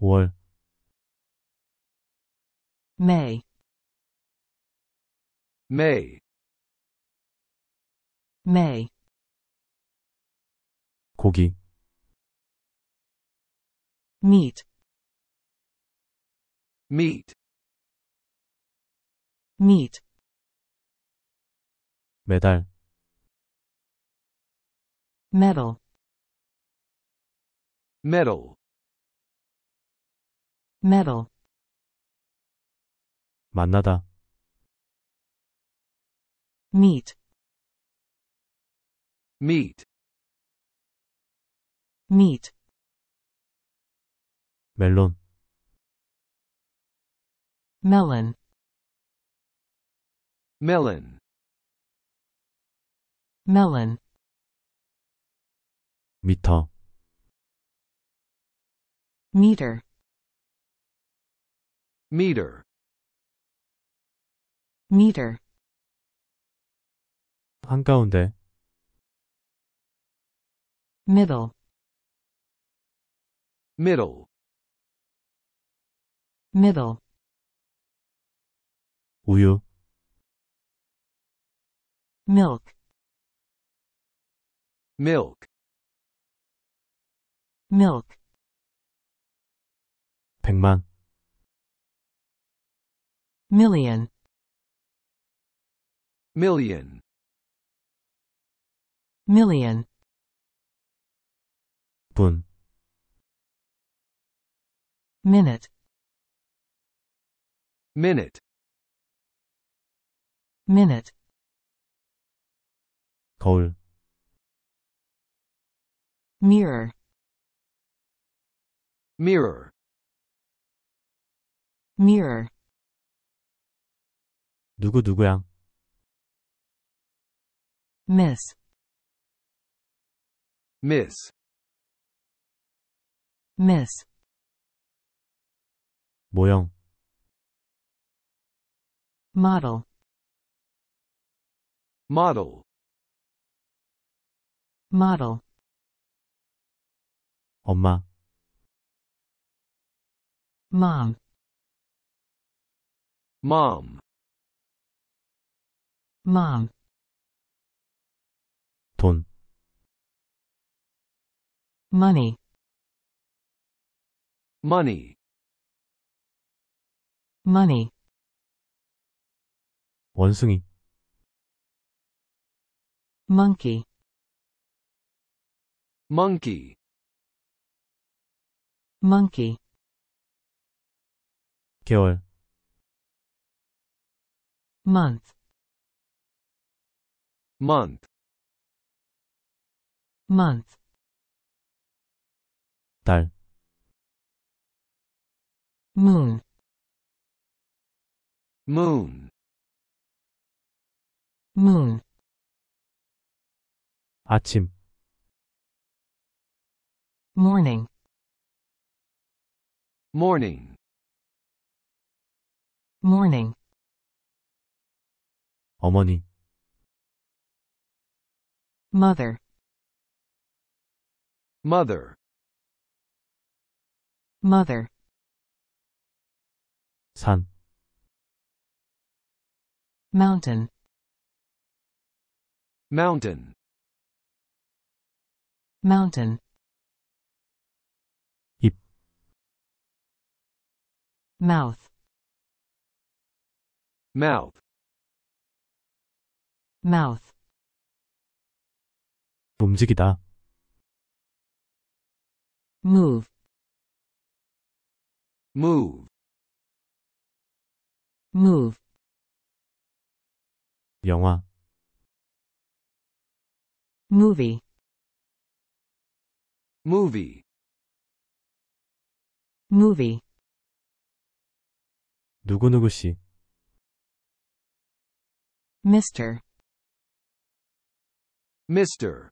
5월, may, may, May 고기 meat meat meat 메달 metal metal metal 만나다 meet meat meat 멜론 melon melon melon 미터 meter meter meter 한가운데 middle middle middle 우유 milk milk milk 백만 million million million 분 minute minute minute 거울 mirror mirror mirror 누구 누구야 miss miss miss 모형 model model model 엄마 mom mom mom 돈 money money money 원숭이 monkey monkey monkey 개월 month month month 달 moon moon moon 아침 morning morning morning 어머니 mother mother mother 산 mountain mountain mountain 입 mouth mouth mouth 움직이다 move move move 영화 movie movie movie 누구누구 씨 Mr. Mr.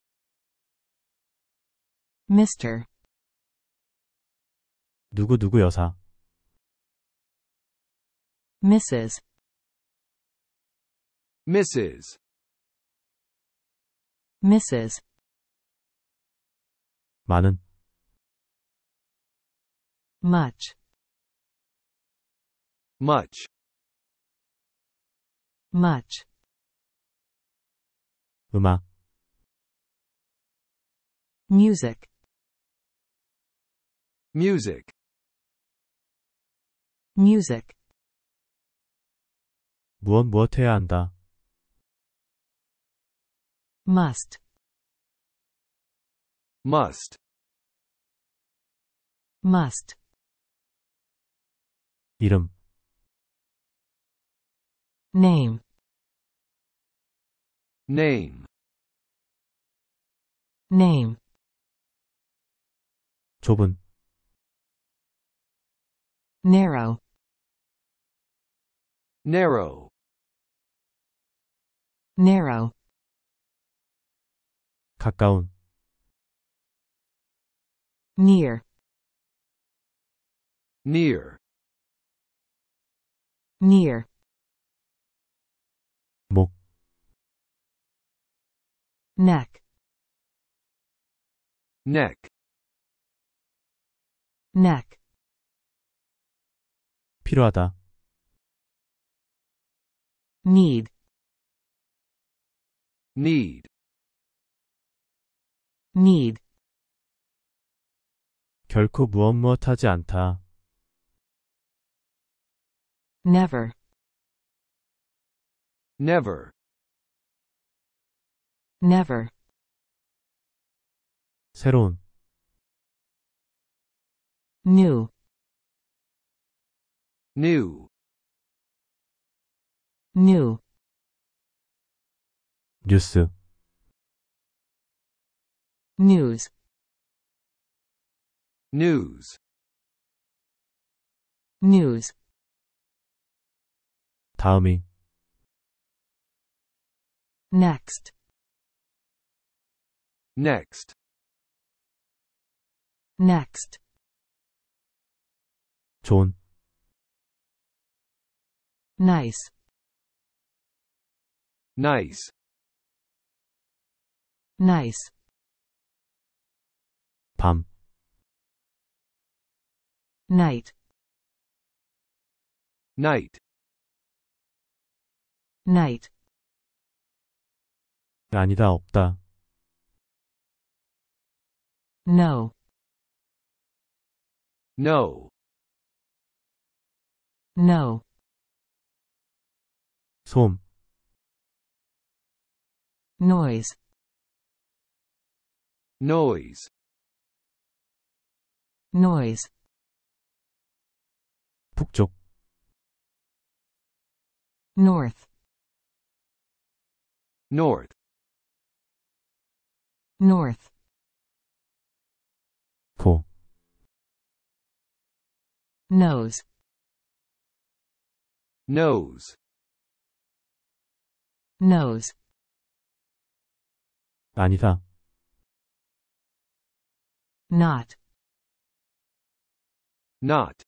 Mr. 누구누구 여사 Mrs. Mrs. Mrs. 많은 much much much 음악 music music music 무엇 무엇 해야 한다. must must must 이름 name name name 좁은 narrow narrow narrow 가까운 near near near 목 neck neck neck 필요하다 need need need 결코 무엇 무엇하지 않다. never never never 새로운 new new new 뉴스 news news news 다음이 next next next 존 nice nice nice 밤 night night night 아니다 없다 no no no 솜 noise noise noise 북쪽 north north north 코 nose nose nose 아니다 not not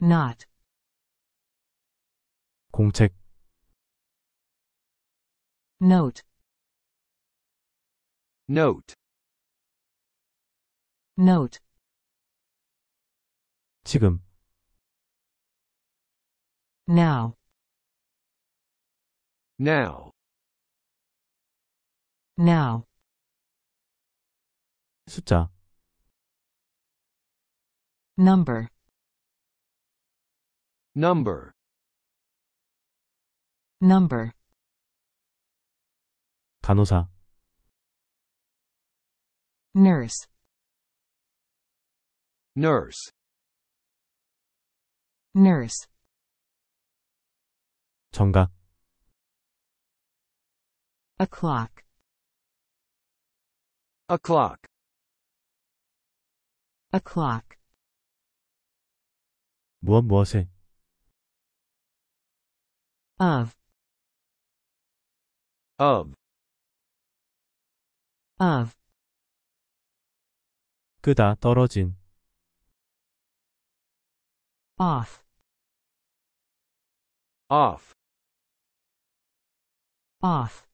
not 공책 note note note 지금 now now now 숫자 number number number 간호사 nurse nurse nurse 정각 a clock a clock A clock. 무엇 무엇에 of of of 끄다 떨어진 off off off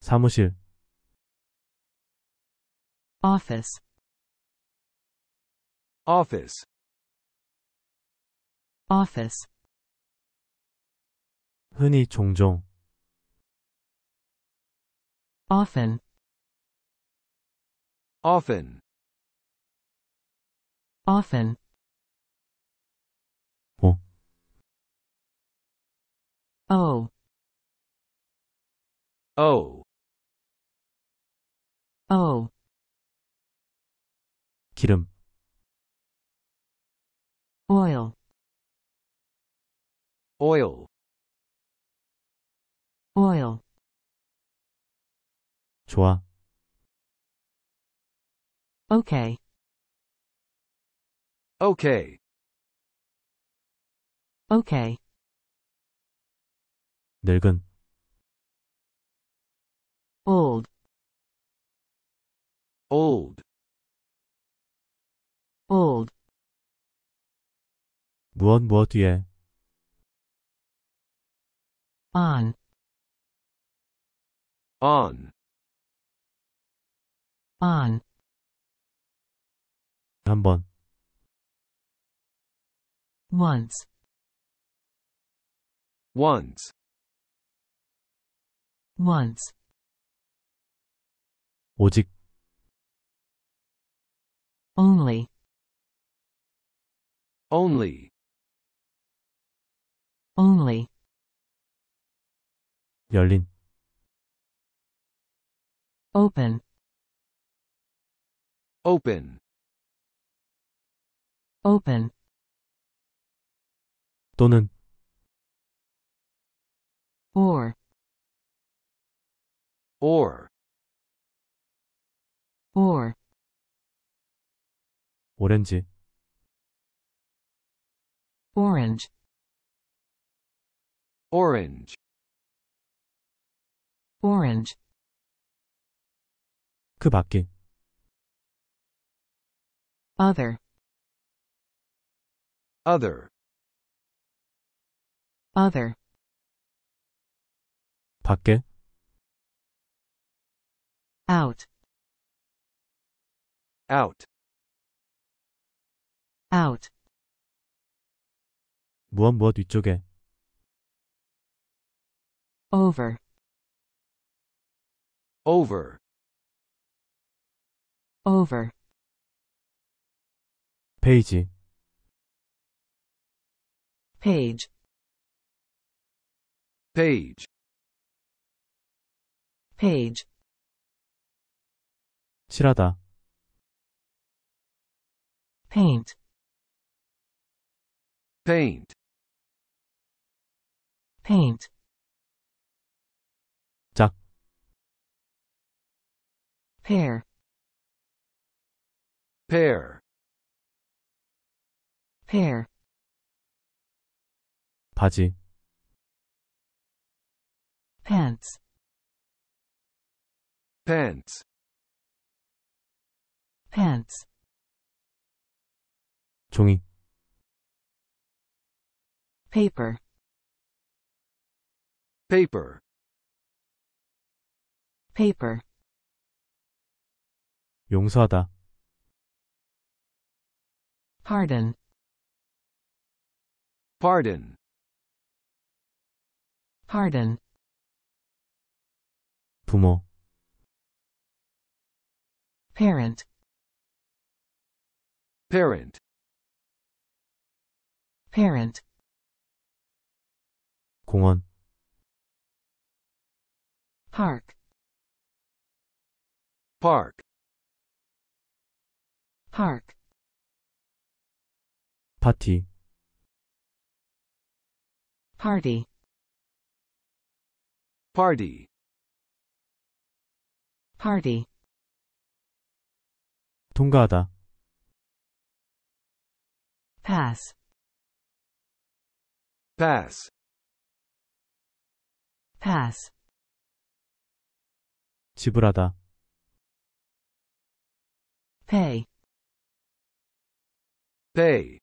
사무실 office Office Office 흔히 종종 often often often 어 oh oh oh 기름 oil oil oil 좋아 okay okay okay 늙은 old old old 무엇 무엇 뒤에 on on on 한번 once once once 오직 only only only 열린 open open open 또는 or or or 오렌지 orange orange orange 그 밖에 other other other 밖에 out out out 무엇 무엇 위쪽에 over over over Page. page page page 칠하다 paint paint paint Pair. Pair. Pair. 바지. Pants. Pants. Pants. 종이. Paper. Paper. Paper. 용서하다. pardon pardon pardon 부모 parent parent parent 공원 park park park 파티 party party party 통과하다 pass pass pass 지불하다 pay pay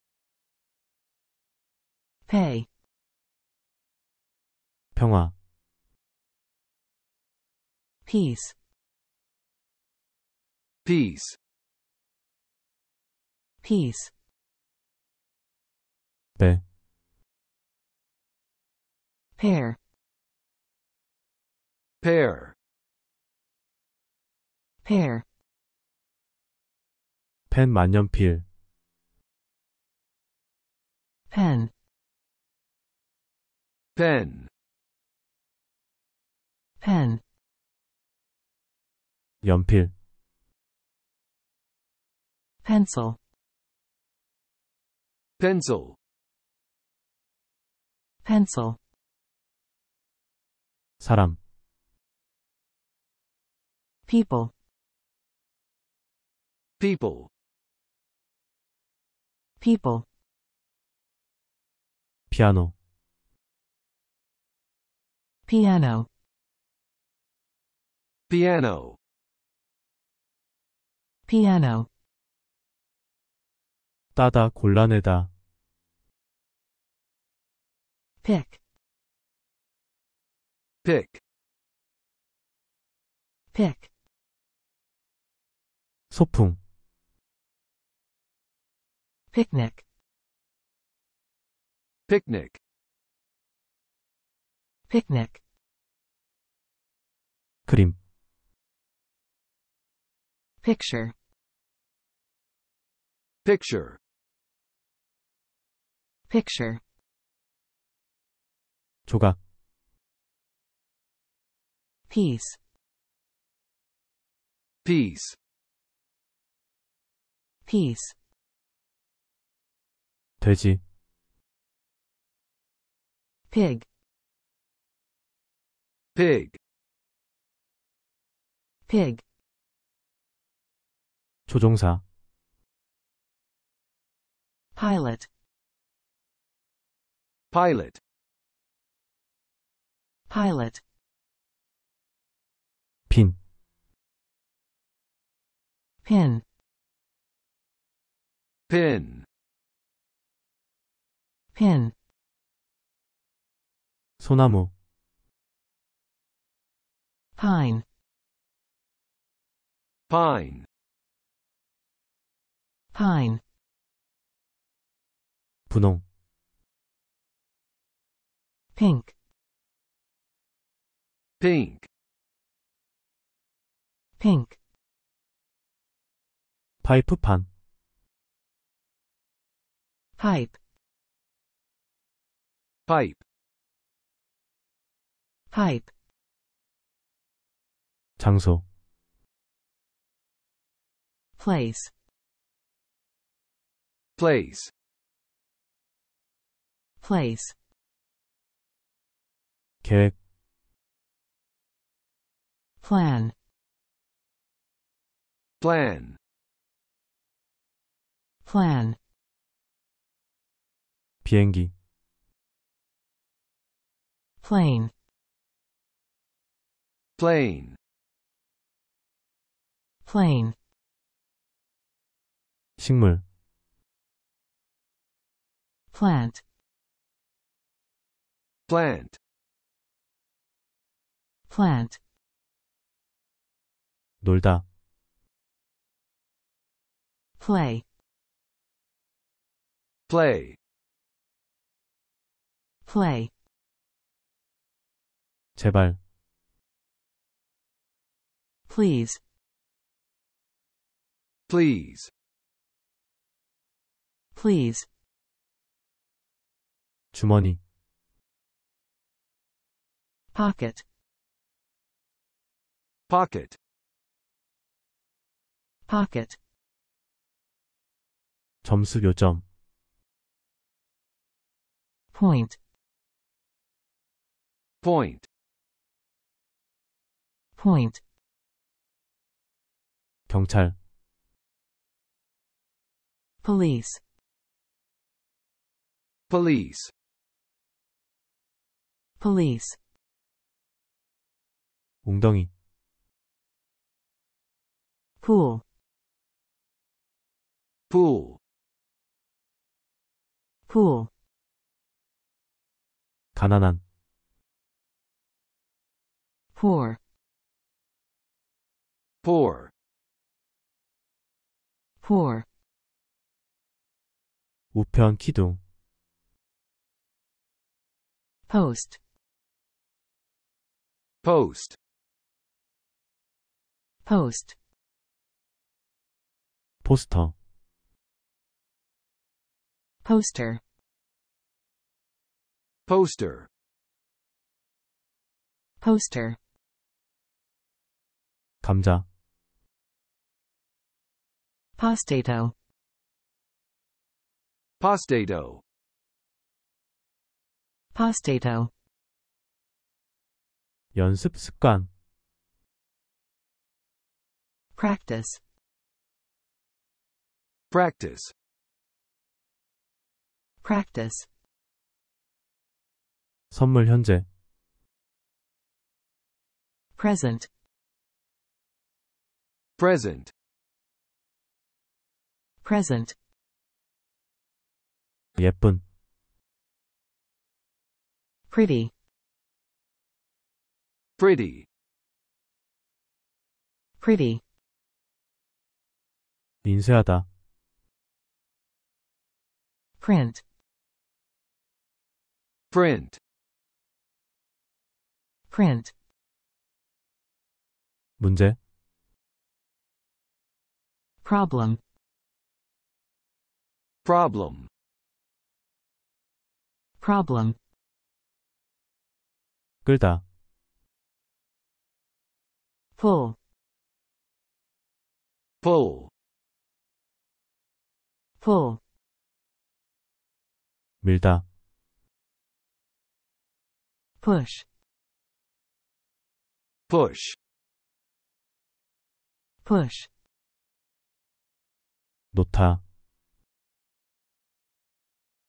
pay 평화 peace peace peace 배 pair pair pair 펜 만년필 pen pen pen 연필 pencil pencil pencil 사람 people people people piano piano piano piano 따다 골라내다 pick pick pick 소풍 picnic Picnic. Picnic. 그림. Picture. Picture. Picture. 조각. Piece. Piece. Piece. 돼지 pig pig pig 조종사 pilot pilot pilot pin pin pin pin 소나무 pine pine pine 분홍 pink pink pink 파이프판 pipe pipe Pipe. 장소 place place place 계획 plan plan plan 비행기 plane Plane. Plane. 식물. Plant. Plant. Plant. 놀다. Play. Play. Play. 제발 please. Please. Please. 주머니 pocket pocket pocket 점수 요점 point point point 경찰 police police police 웅덩이 pool pool pool 가난한 poor poor poor 우편 기둥 post post post 포스터 poster poster poster 감자 Postato. Postato. Postato. 연습 습관. Practice. Practice. Practice. 선물 현재. Present. Present present 예쁜 pretty pretty pretty 인쇄하다 print print print 문제 problem Problem. Problem. 끌다. pull. pull. pull. 밀다. push. push. push. 놓다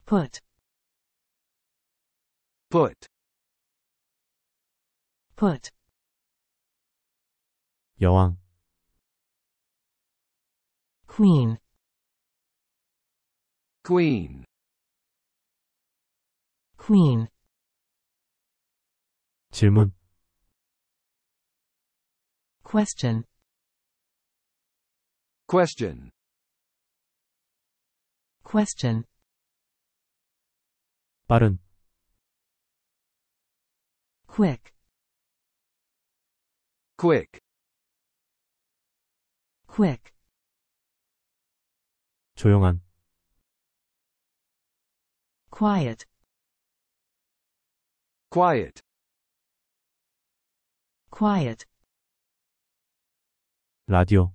put put put 여왕 queen queen queen 질문 question question question 빠른 quick quick quick 조용한 quiet quiet quiet 라디오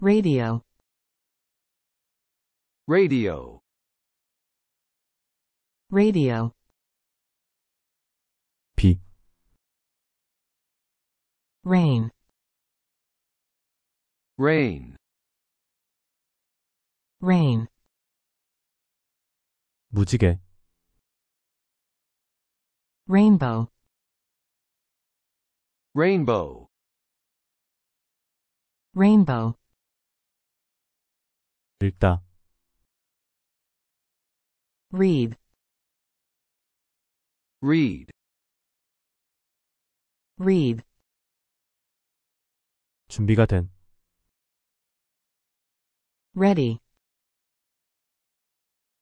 radio radio radio P. rain rain rain 무지개 rainbow rainbow rainbow 읽다 read read read 준비가 된 ready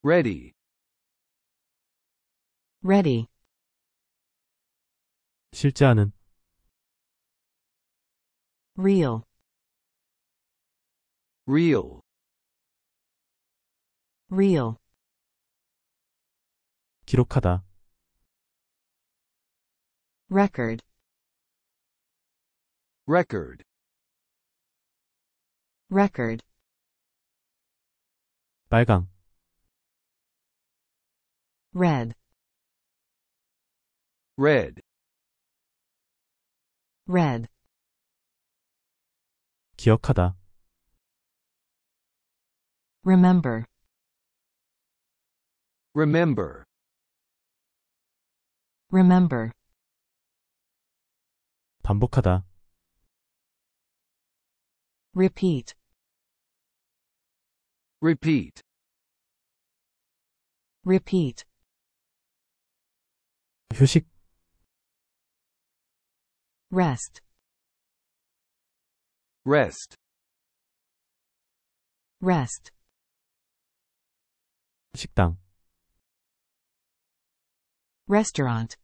ready ready 실제하는 real real real 기록하다 Record Record Record 빨강 Red Red Red 기억하다 Remember Remember Remember 반복하다. repeat repeat repeat 휴식 rest rest rest 식당 restaurant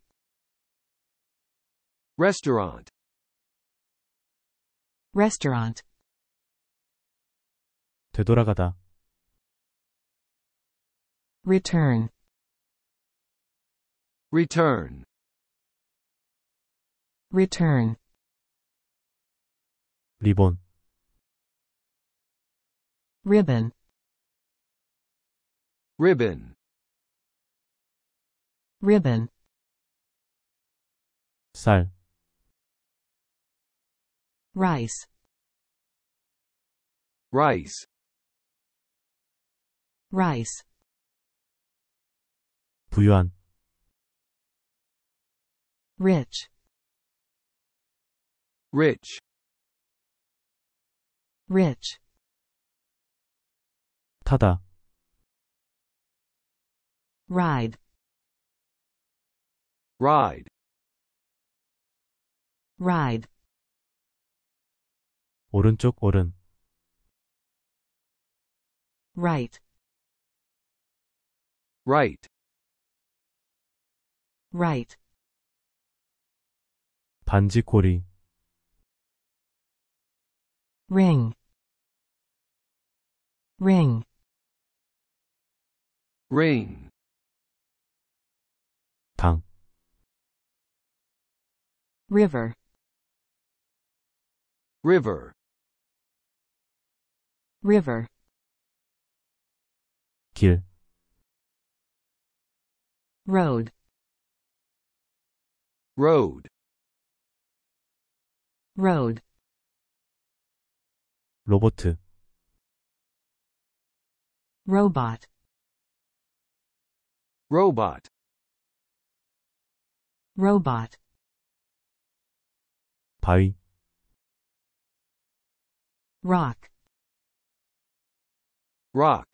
restaurant restaurant 되돌아가다 return return return 리본 ribbon ribbon ribbon 쌀 rice rice rice 부유한 rich rich rich 타다 ride ride ride 오른쪽 오른 right right right 반지 고리 ring ring ring 강 river river river 길 road road road 로봇 robot robot robot 바위 rock rock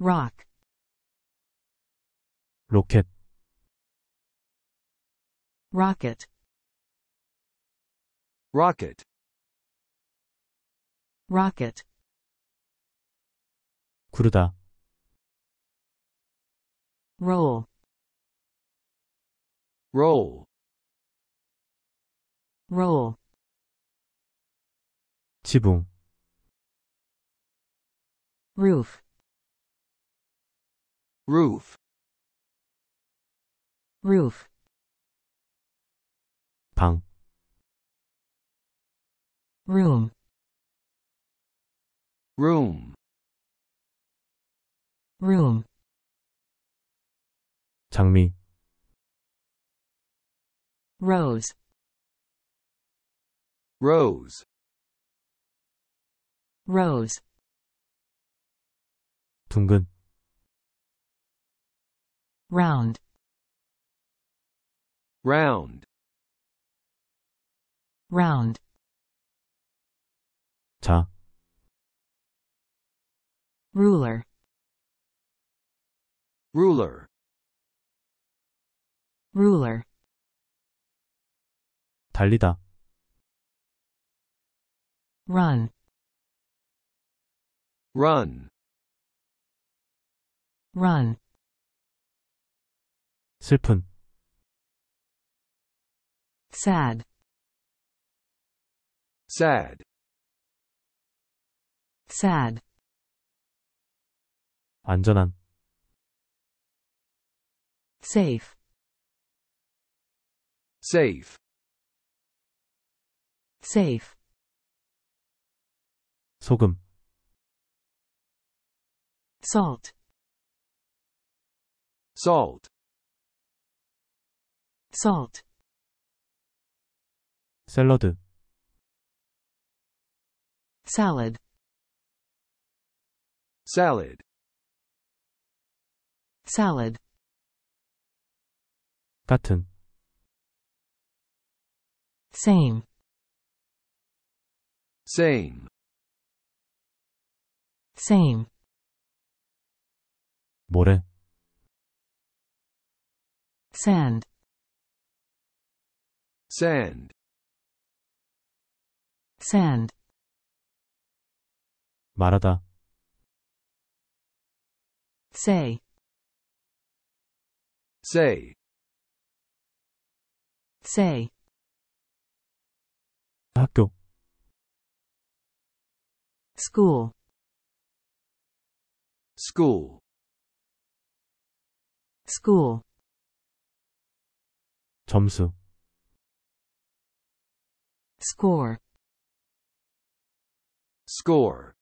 rock 로켓 rocket rocket rocket 구르다 roll roll roll 지붕 roof roof roof 방 room room room 장미 rose rose rose 둥근 round round round 자 ruler ruler ruler 달리다 run run run 슬픈 sad sad sad 안전한 safe safe safe 소금 salt salt salt 샐러드 salad salad salad 같은 same same same 모래 Sand. Sand. Sand. 말하다. Say. Say. Say. 학교. School. School. School. 점수 score score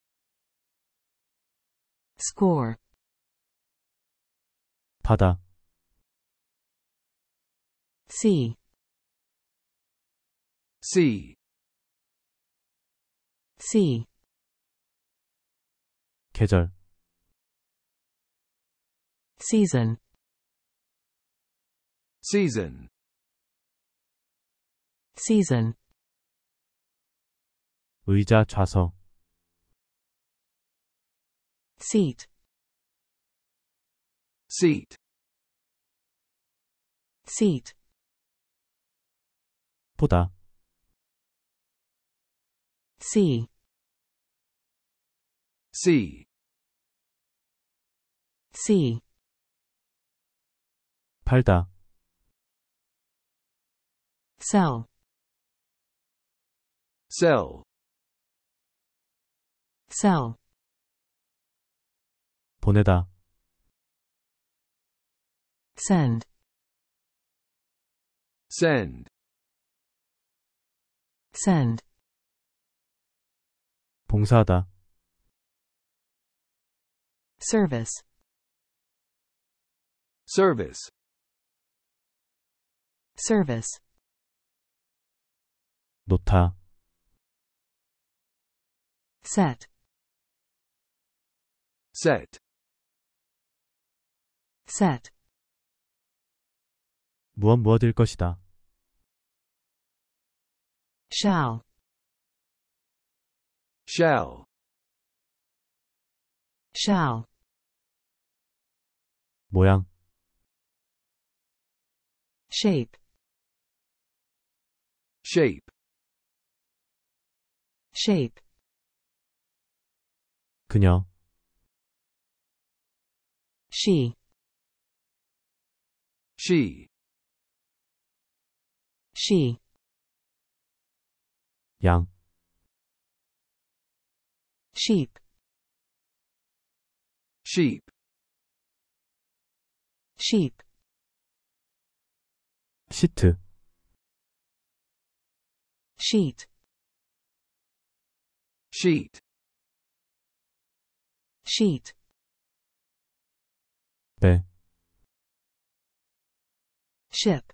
score 바다 sea sea sea 계절 season season season 의자 좌석 seat seat seat 보다 see see see 팔다 sell cell cell 보내다 send send send 봉사하다 service service service 놓다 set set set 무엇 무엇일 것이다 shall shall shall 모양 shape shape shape 그녀 she she she 양 sheep sheep sheep 시트 sheet sheet sheet P ship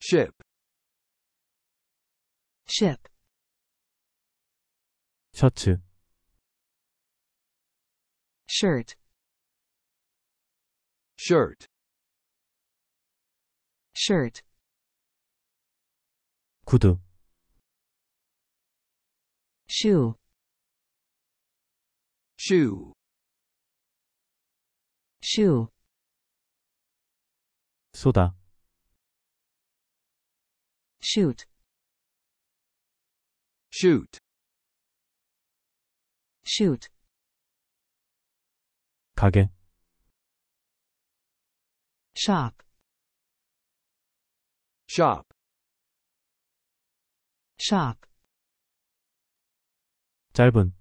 ship ship Shirt. shirt shirt shirt shoe shoe shoe 쏘다 shoot shoot shoot 가게 shop shop shop 짧은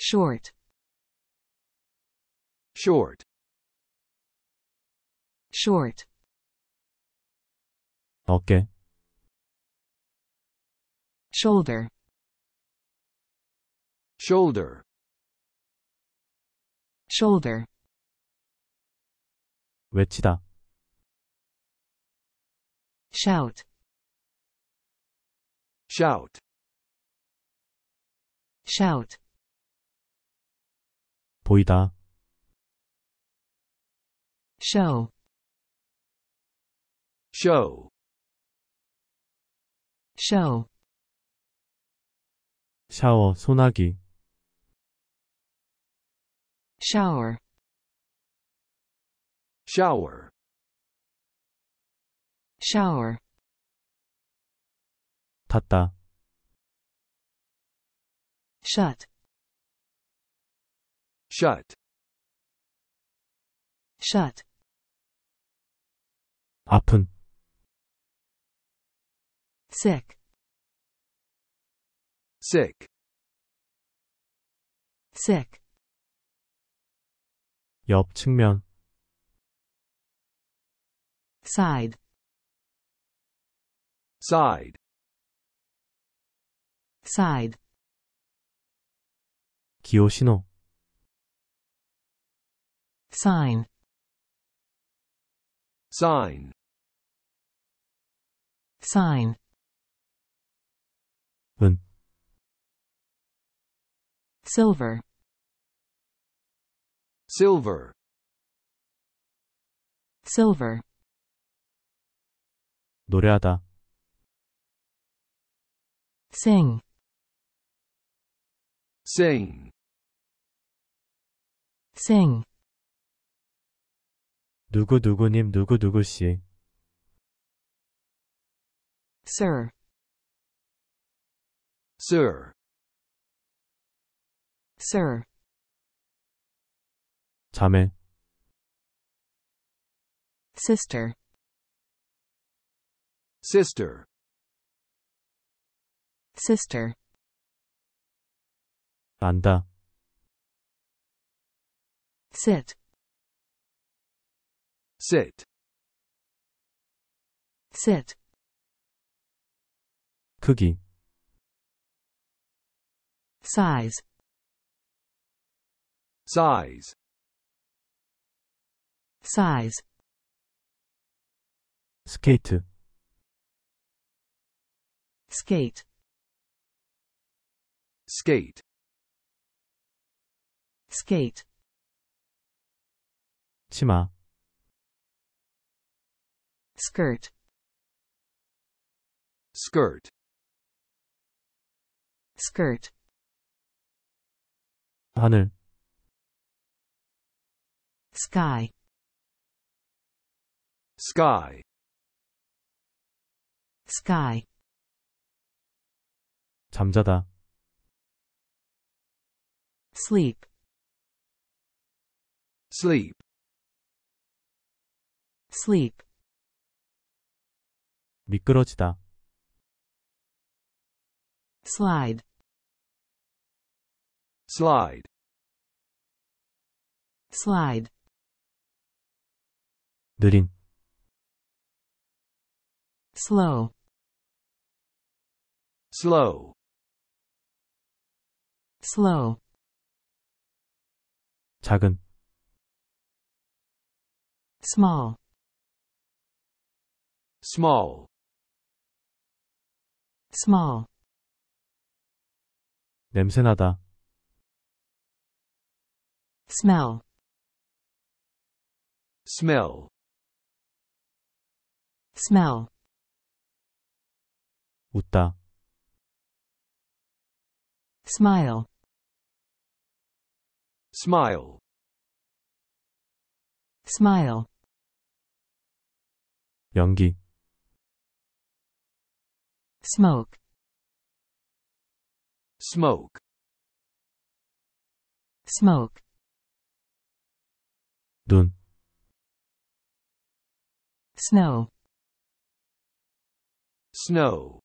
short short short Okay. shoulder shoulder shoulder 외치다 shout shout shout 보이다. show show show 샤워 소나기 shower shower shower 닫다 shut shut shut 아픈 sick sick sick 옆 측면 side side side 기호 신호 Sign. Sign. Sign. 은. Silver. Silver. Silver. 노래하다. Sing. Sing. Sing. 누구누구님 누구누구씨 Sir Sir Sir 자매 Sister Sister Sister 안다 Sit sit sit 크기 size size size skate skate skate skate 치마 skirt skirt skirt 하늘 sky sky sky 잠자다 sleep sleep sleep 미끄러지다. slide slide slide 느린 slow slow slow 작은 small small small 냄새나다 smell smell smell 웃다 smile smile smile 연기 Smoke Smoke Smoke Dun Snow Snow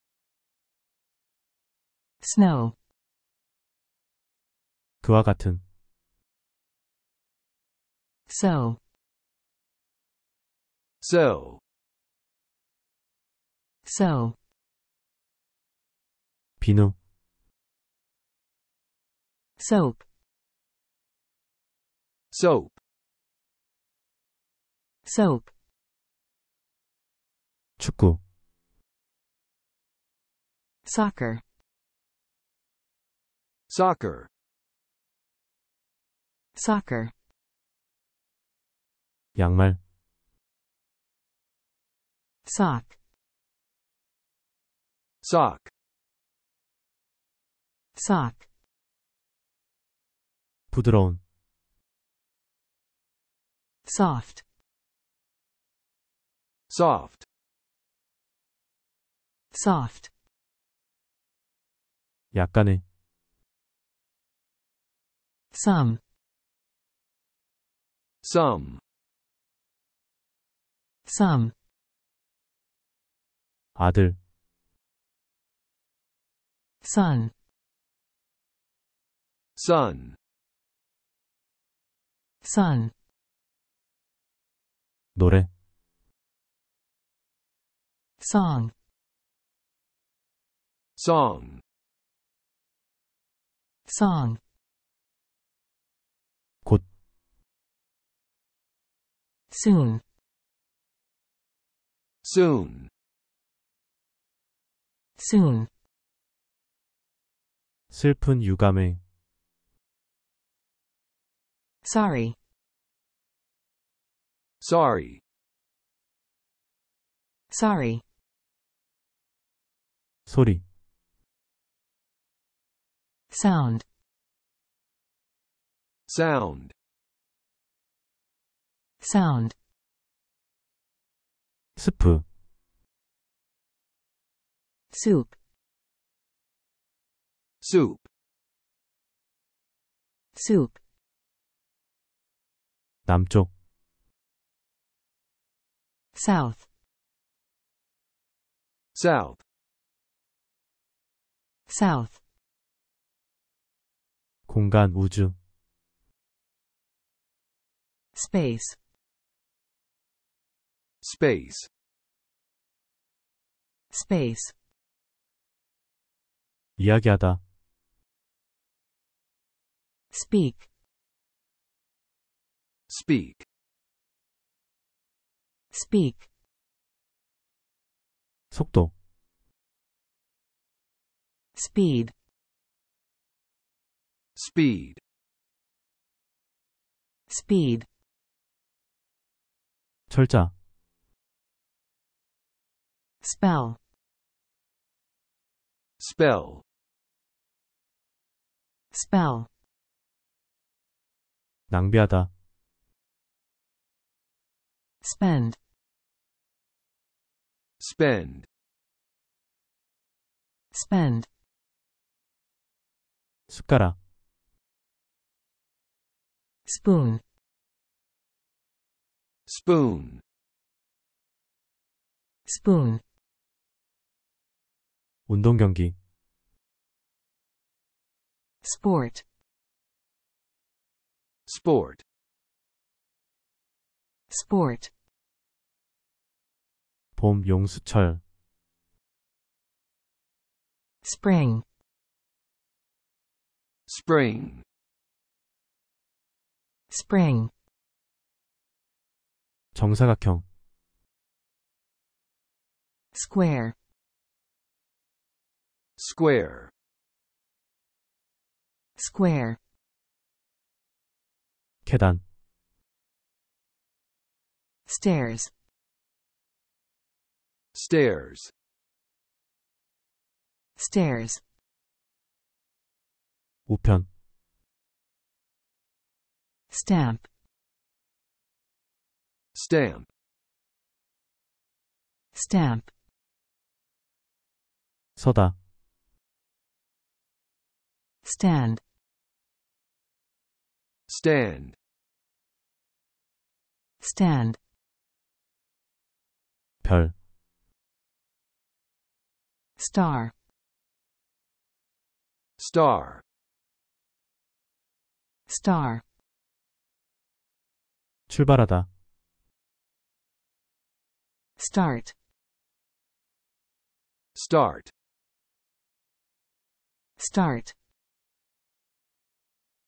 Snow 그와 같은 so so so Pinot. Soap. Soap. Soap. 축구. Soccer. Soccer. Soccer. 양말. Sock. Sock. sock 부드러운 soft soft soft 약간의 some some some 아들 son sun sun 노래 song song song 곧 soon soon soon 슬픈 유감에 Sorry. Sorry. Sorry. Sorry. Sound. Sound. Sound. Soup. Soup. Soup. Soup. 남쪽 south south south 공간 우주 space space space 이야기하다 speak speak speak 속도 speed speed speed 철자 spell spell spell 낭비하다 Spend. Spend. Spend. 숟가락. spoon spoon spoon 운동 경기 sport sport sport 봄 용수철 spring spring spring 정사각형 square square square 계단 Stairs. Stairs. Stairs. 우편. Stamp. Stamp. Stamp. 서다. Stand. Stand. Stand. 별 star star star 출발하다 start start start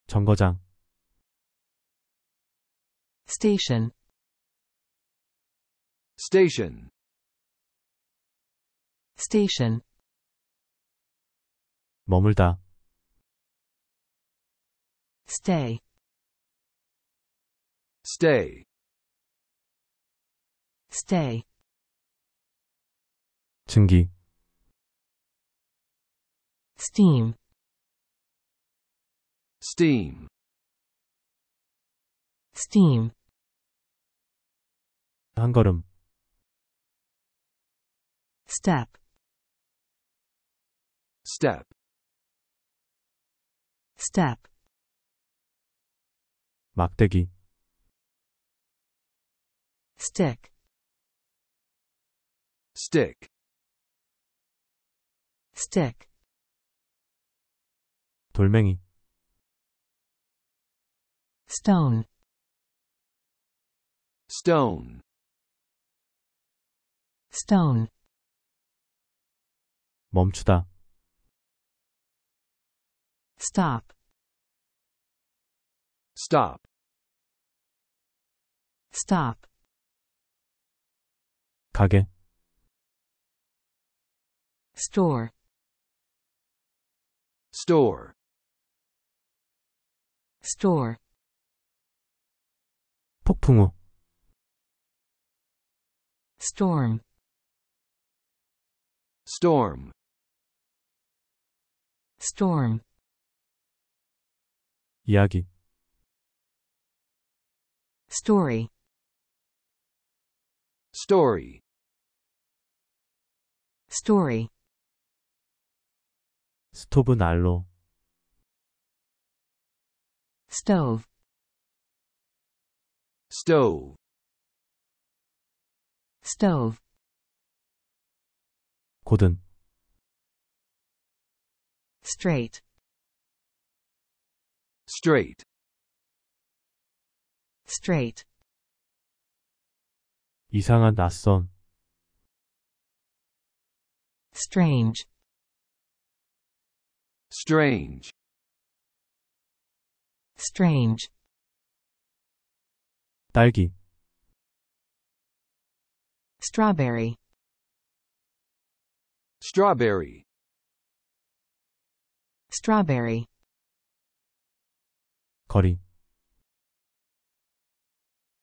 정거장 station Station Station 머물다 Stay Stay Stay 증기 Steam Steam Steam 한 걸음 Step. Step. Step. 막대기. Stick. Stick. Stick. 돌멩이. Stone. Stone. Stone. 멈추다. stop stop stop 가게 store store store 폭풍우 storm storm storm 이야기 story story story 스토브 난로 stove stove stove 고든 straight straight straight 이상한 낯선 strange strange strange 딸기 strawberry strawberry strawberry 거리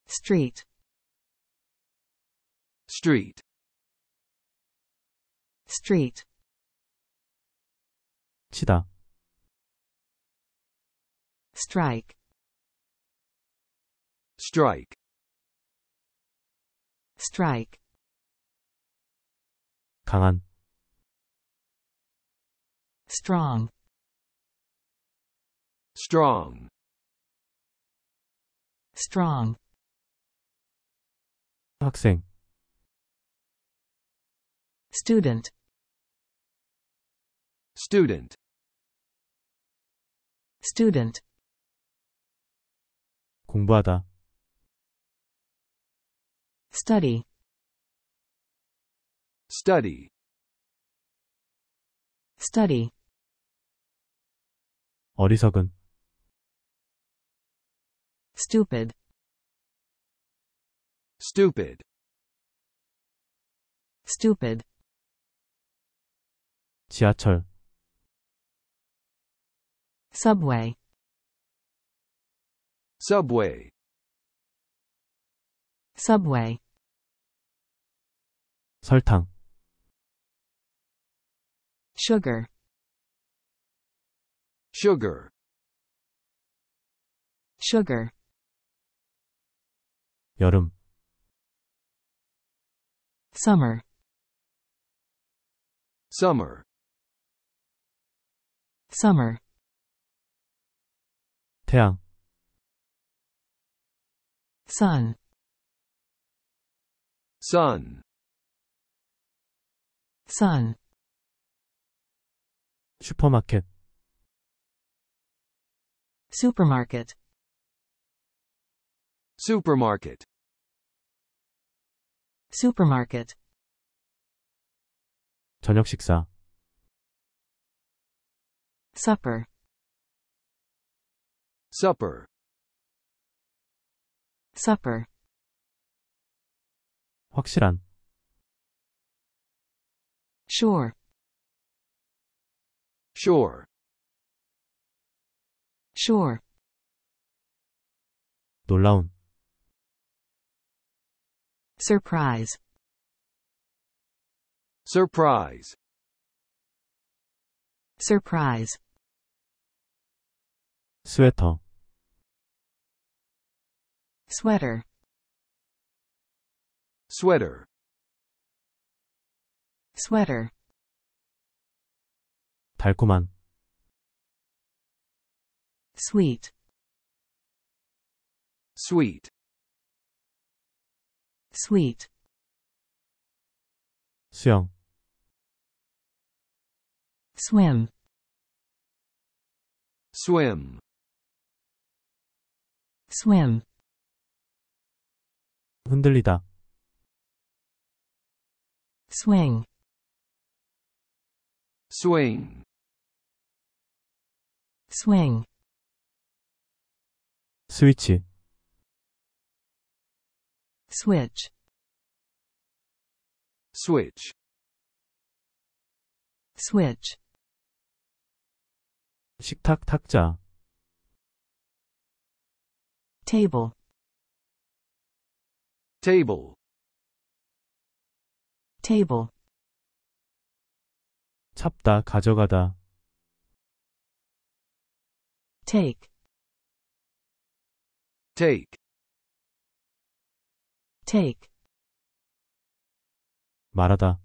street street street 치다 strike strike strike 강한 strong strong strong 학생 student student student 공부하다 study study study 어리석은 Stupid. Stupid. Stupid. 지하철. Subway. Subway. Subway. 설탕. Sugar. Sugar. Sugar. 여름 summer summer summer 태양 sun sun sun 슈퍼마켓 supermarket Supermarket. supermarket, 저녁 식사, supper, Supper. supper, 확실한, sure, Sure. sure, 놀라운, Surprise. Surprise. Surprise. 스웨터. Sweater. Sweater. Sweater. 달콤한. Sweet. Sweet sweet 像 swim swim swim 흔들리다 swing swing swing 스위치 Switch. Switch. Switch. 식탁 탁자. Table. Table. Table. 잡다 가져가다. Take. Take take 말하다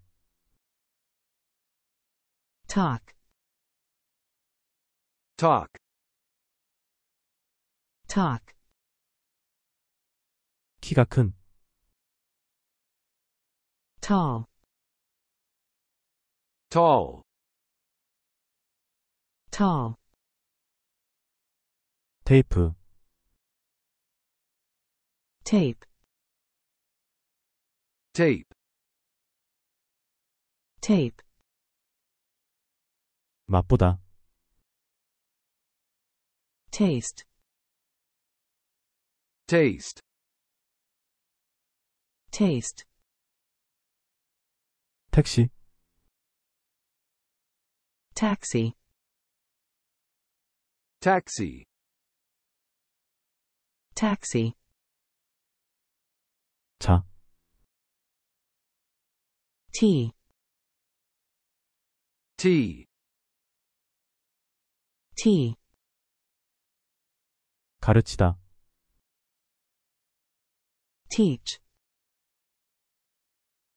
talk talk talk 키가 큰 tall tall tall 테이프 tape tape tape 맛보다 taste taste taste 택시 taxi taxi taxi 자 T T T 가르치다 teach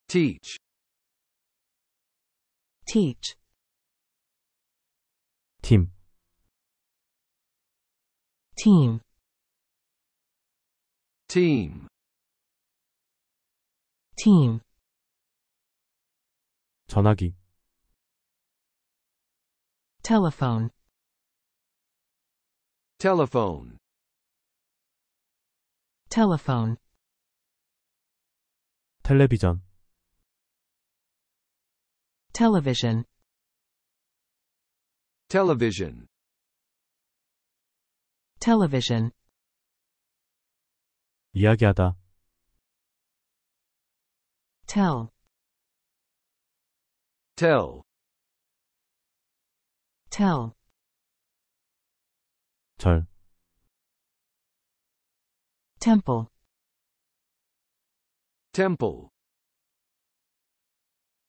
teach teach 팀 team team team 전화기 telephone telephone telephone 텔레비전 television television television 이야기하다 tell tell tell 절 temple temple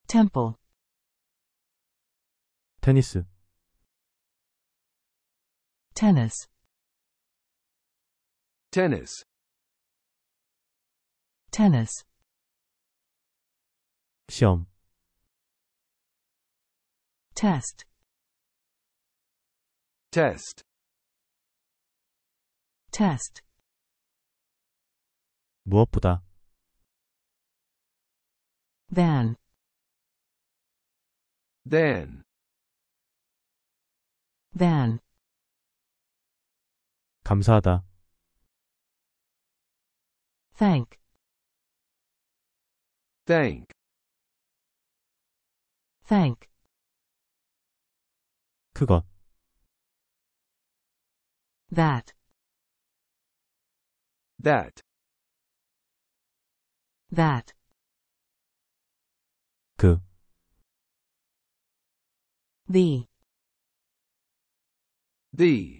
temple 테니스 tennis tennis tennis 시험 Test. Test. Test. 무엇보다 Then. Then. Then. 감사하다 thank thank thank 그것 that that that 그 the the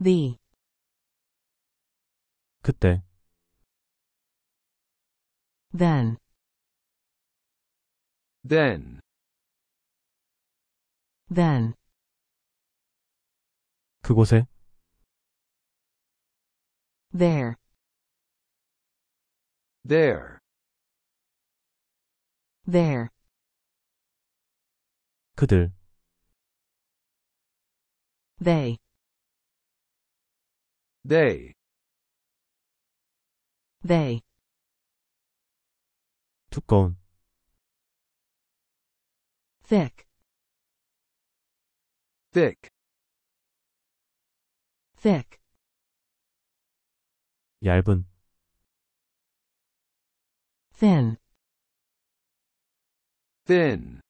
the 그때 then then then. 그곳에 there there there 그들 they they they 두꺼운 thick thick thick 얇은 thin thin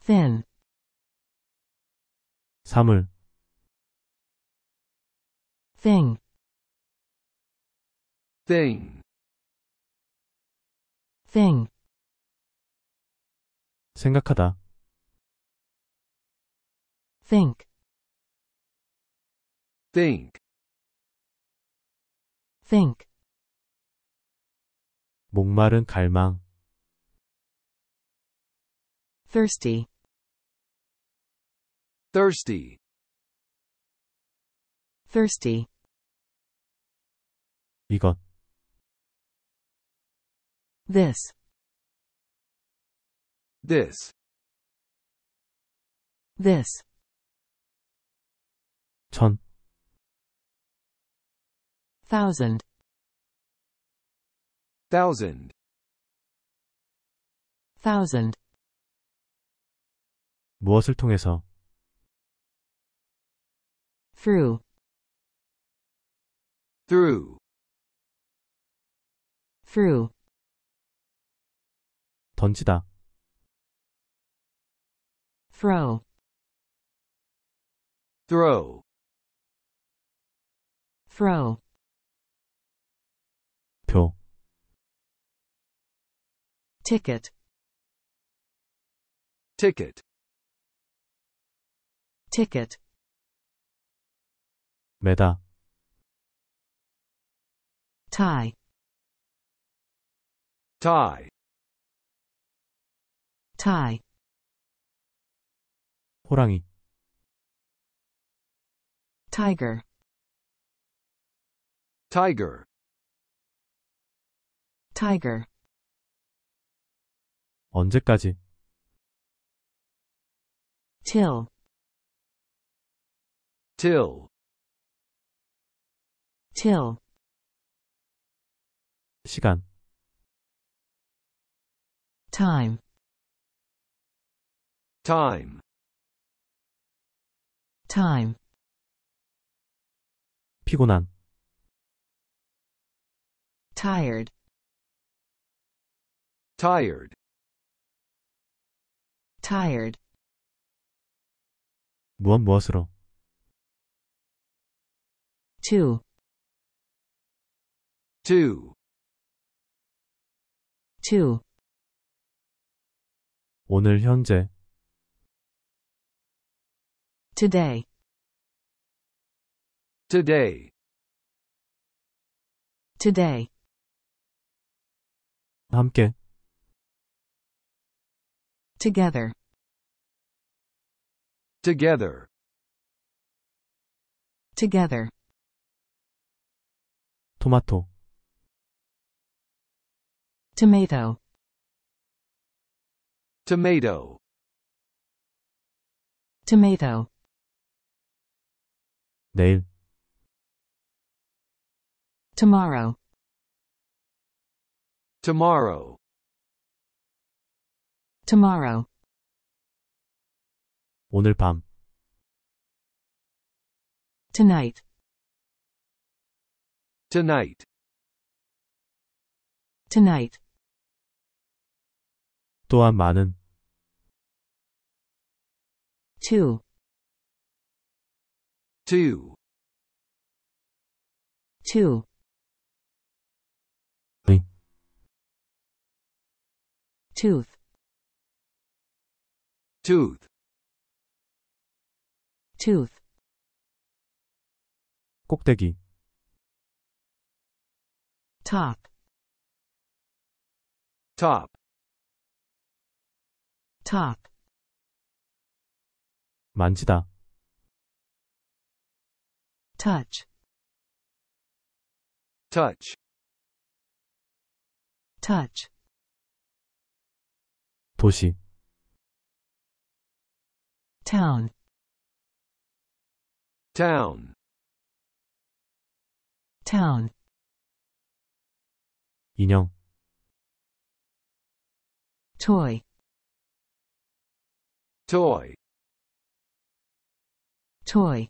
thin 사물 thing thing thing 생각하다 Think. Think. Think. 목마른 갈망. Thirsty. Thirsty. Thirsty. 이것. This. This. This. 천 thousand thousand thousand 무엇을 통해서 through through through 던지다 throw throw throw 표 ticket ticket ticket 매다 tie tie tie 호랑이 tiger Tiger. Tiger. 언제까지? Till. Till. Till. 시간. Time. Time. Time. 피곤한. Tired. Tired. Tired. 무엇 무엇으로? To. To. To. 오늘 현재. Today. Today. Today. 함께 together together together 토마토 tomato tomato tomato 내일 tomorrow Tomorrow. Tomorrow. 오늘 밤. Tonight. Tonight. Tonight. 또한 많은. Two. Two. Two. tooth tooth tooth 꼭대기 top top top 만지다 touch touch touch 도시 town town town 인형 toy toy toy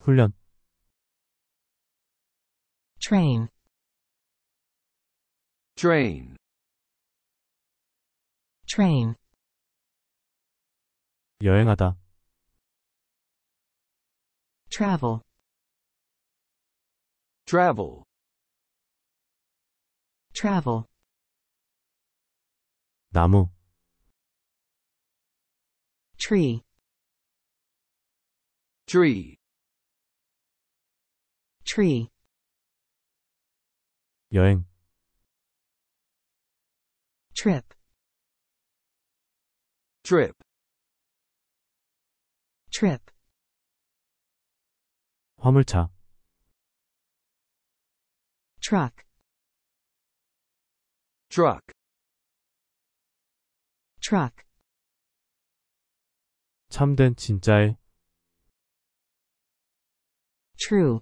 훈련 train train train 여행하다 travel travel travel 나무 tree tree tree 여행 trip trip trip 화물차 truck truck truck 참된 진짜의 true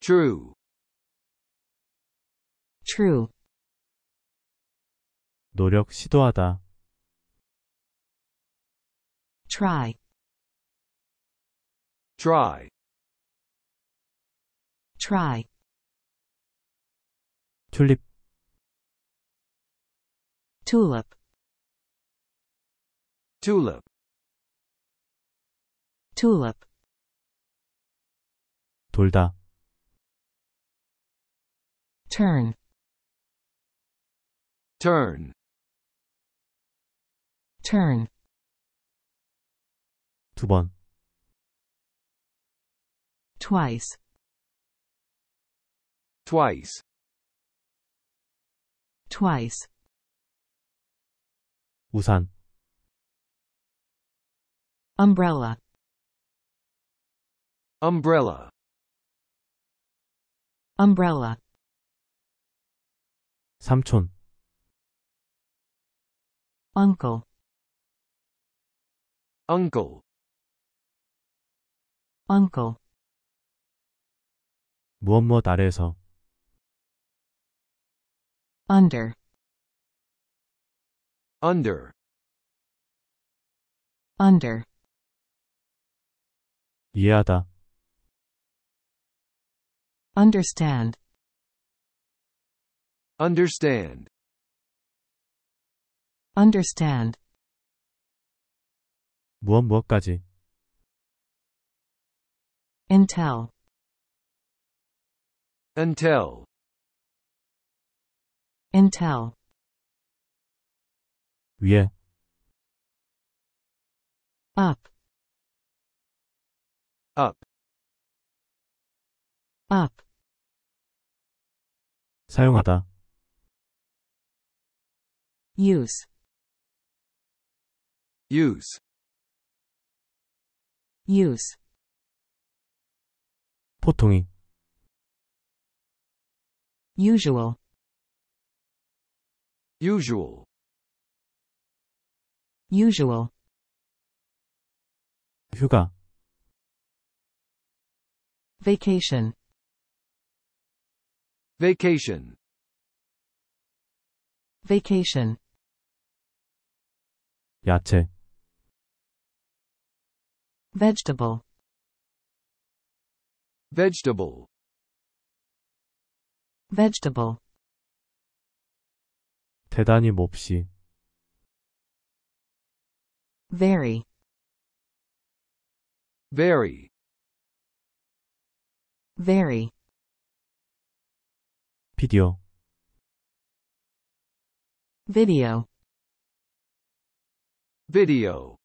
true true 노력 시도하다 Try. Try. Try. tulip tulip tulip tulip 돌다 turn turn turn 두 번. twice twice twice 우산 umbrella umbrella umbrella 삼촌 uncle uncle uncle 무엇무엇 아래에서 under under under 이해하다 understand understand understand 무엇 무엇까지 Intel. Intel. Intel. Yeah. Up. Up. Up. 사용하다. Use. Use. Use. 보통이 usual usual usual 휴가 vacation vacation vacation 야채 vegetable Vegetable. Vegetable. 대단히 몹시. Very. Very. Very. 비디오. Video. Video.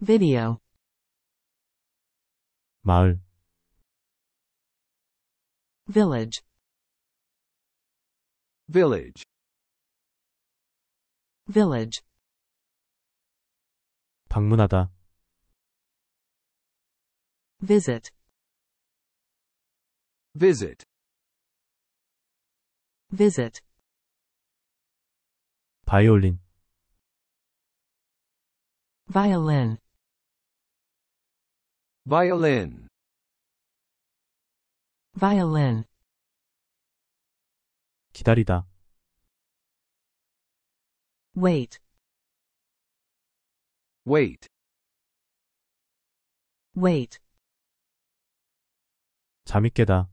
Video. 마을 village village village 방문하다 visit visit visit 바이올린 violin Violin violin 기다리다 wait wait wait 잠이 깨다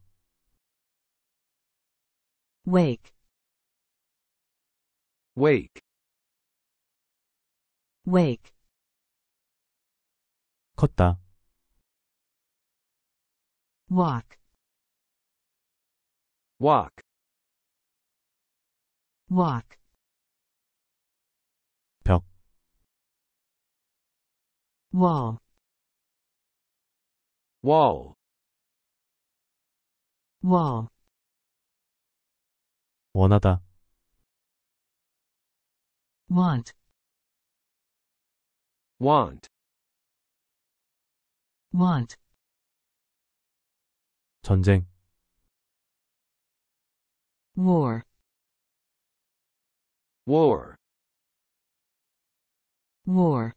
wake wake wake 컸다 walk walk walk 벽 wall wall wall 원하다 want want want 전쟁 war war war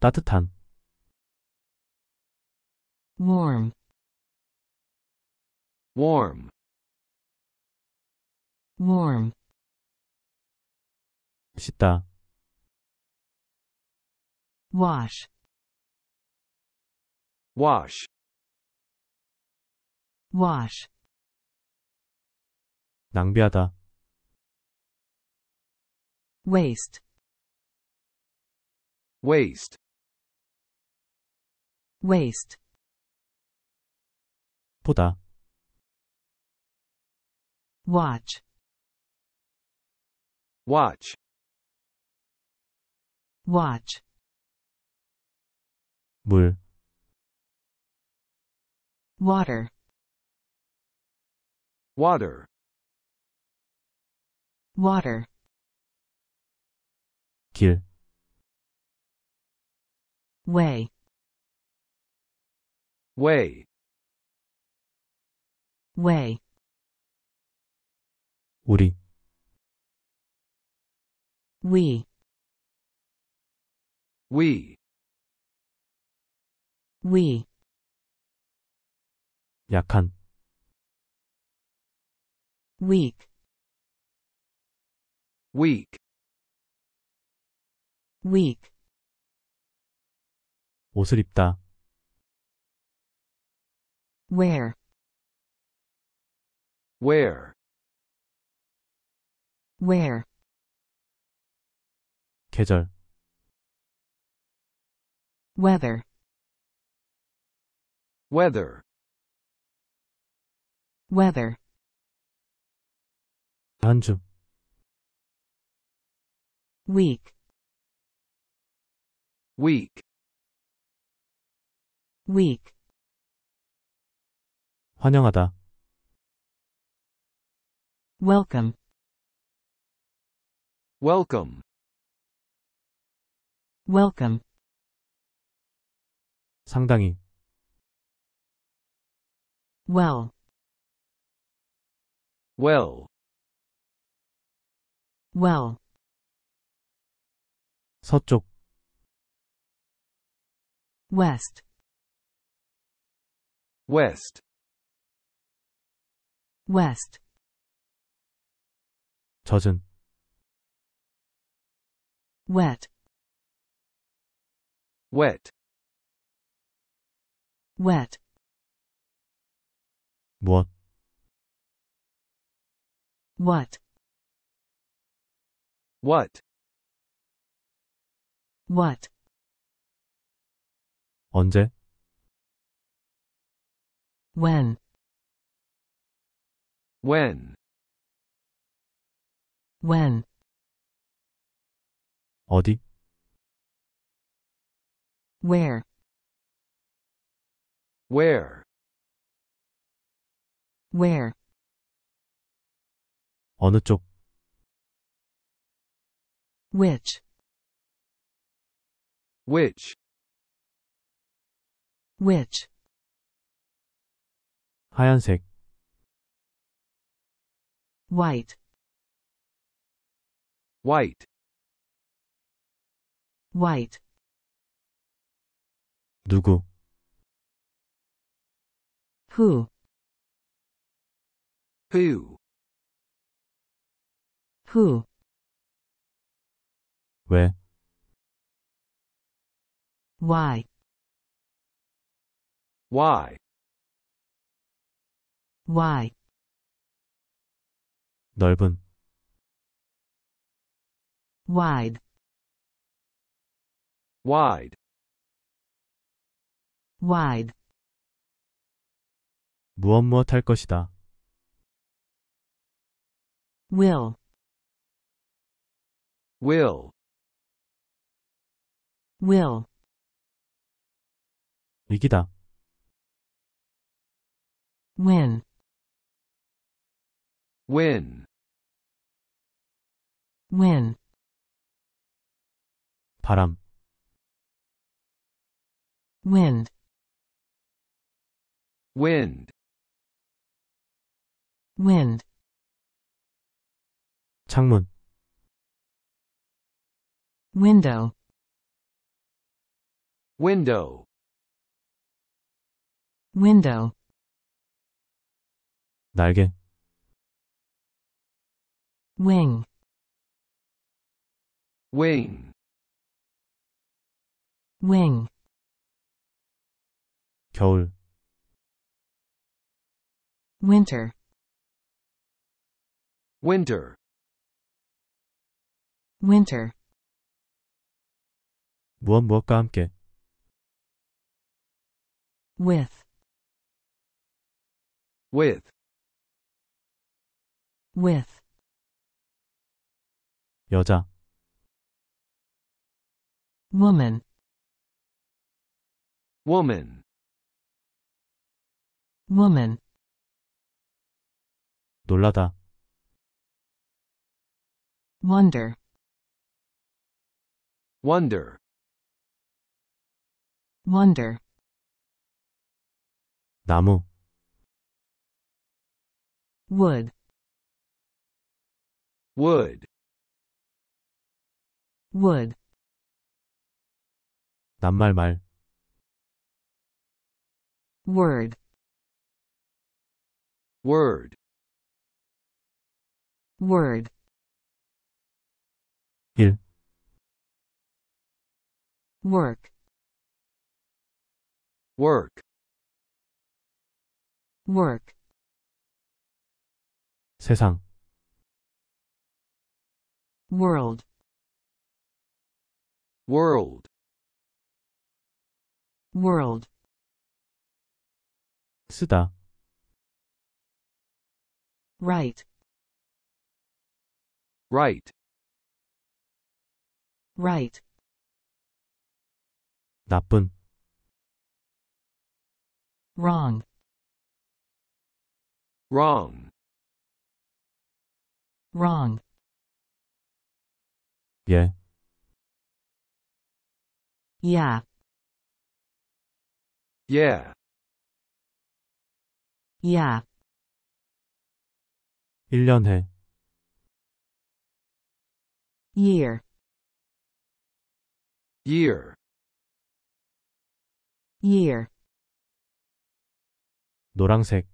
따뜻한 warm warm warm 씻다 wash wash wash, 낭비하다, waste, waste, waste, 보다, watch, watch, watch, 물, water, Water. Water. 길. Way. Way. Way. 우리. We. We. We. 약한 week week week 옷을 입다 wear wear wear 계절 weather weather weather Ancı. Week. Week. Week. 환영하다. Welcome. Welcome. Welcome. 상당히. Well. Well well 서쪽 west west west 젖은 wet wet wet 무엇 what what? What? 언제? When? When? When? 어디? Where? Where? Where? 어느 쪽? which which which 하얀색 white white white 누구 who who who 왜? Why? Why? Why? 넓은 wide wide wide 무엇 무엇 할 것이다 will will will 이기다 win win win 바람 wind wind wind 창문 window Window. Window. 날개. Wing. Wing. Wing. 겨울. Winter. Winter. Winter. 무엇 무엇과 함께 with with with 여자 woman woman woman 놀라다 wonder wonder wonder 나무 wood wood wood 낱말말 word word word 일. work work work 세상 world world world 쓰다 right right right 나쁜 wrong wrong wrong yeah yeah yeah yeah 1년 해 year year year 노란색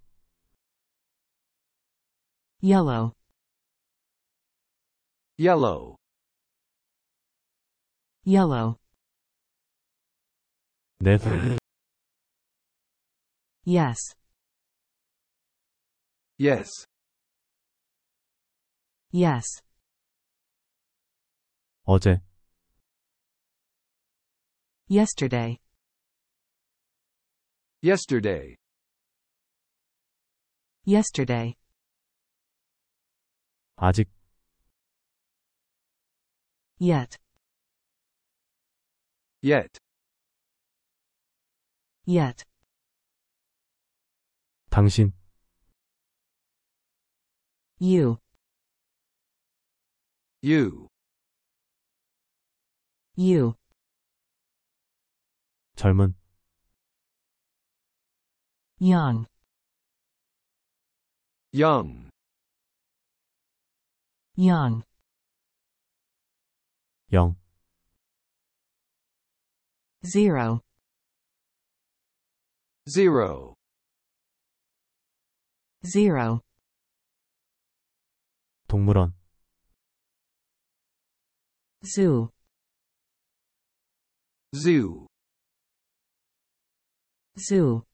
Yellow. Yellow. Yellow. Yes. Yes. Yes. 어제. Yesterday. Yesterday. Yesterday. 아직 yet yet yet 당신 you you you 젊은 young young young Young. 0 0 0 동물원 zoo zoo zoo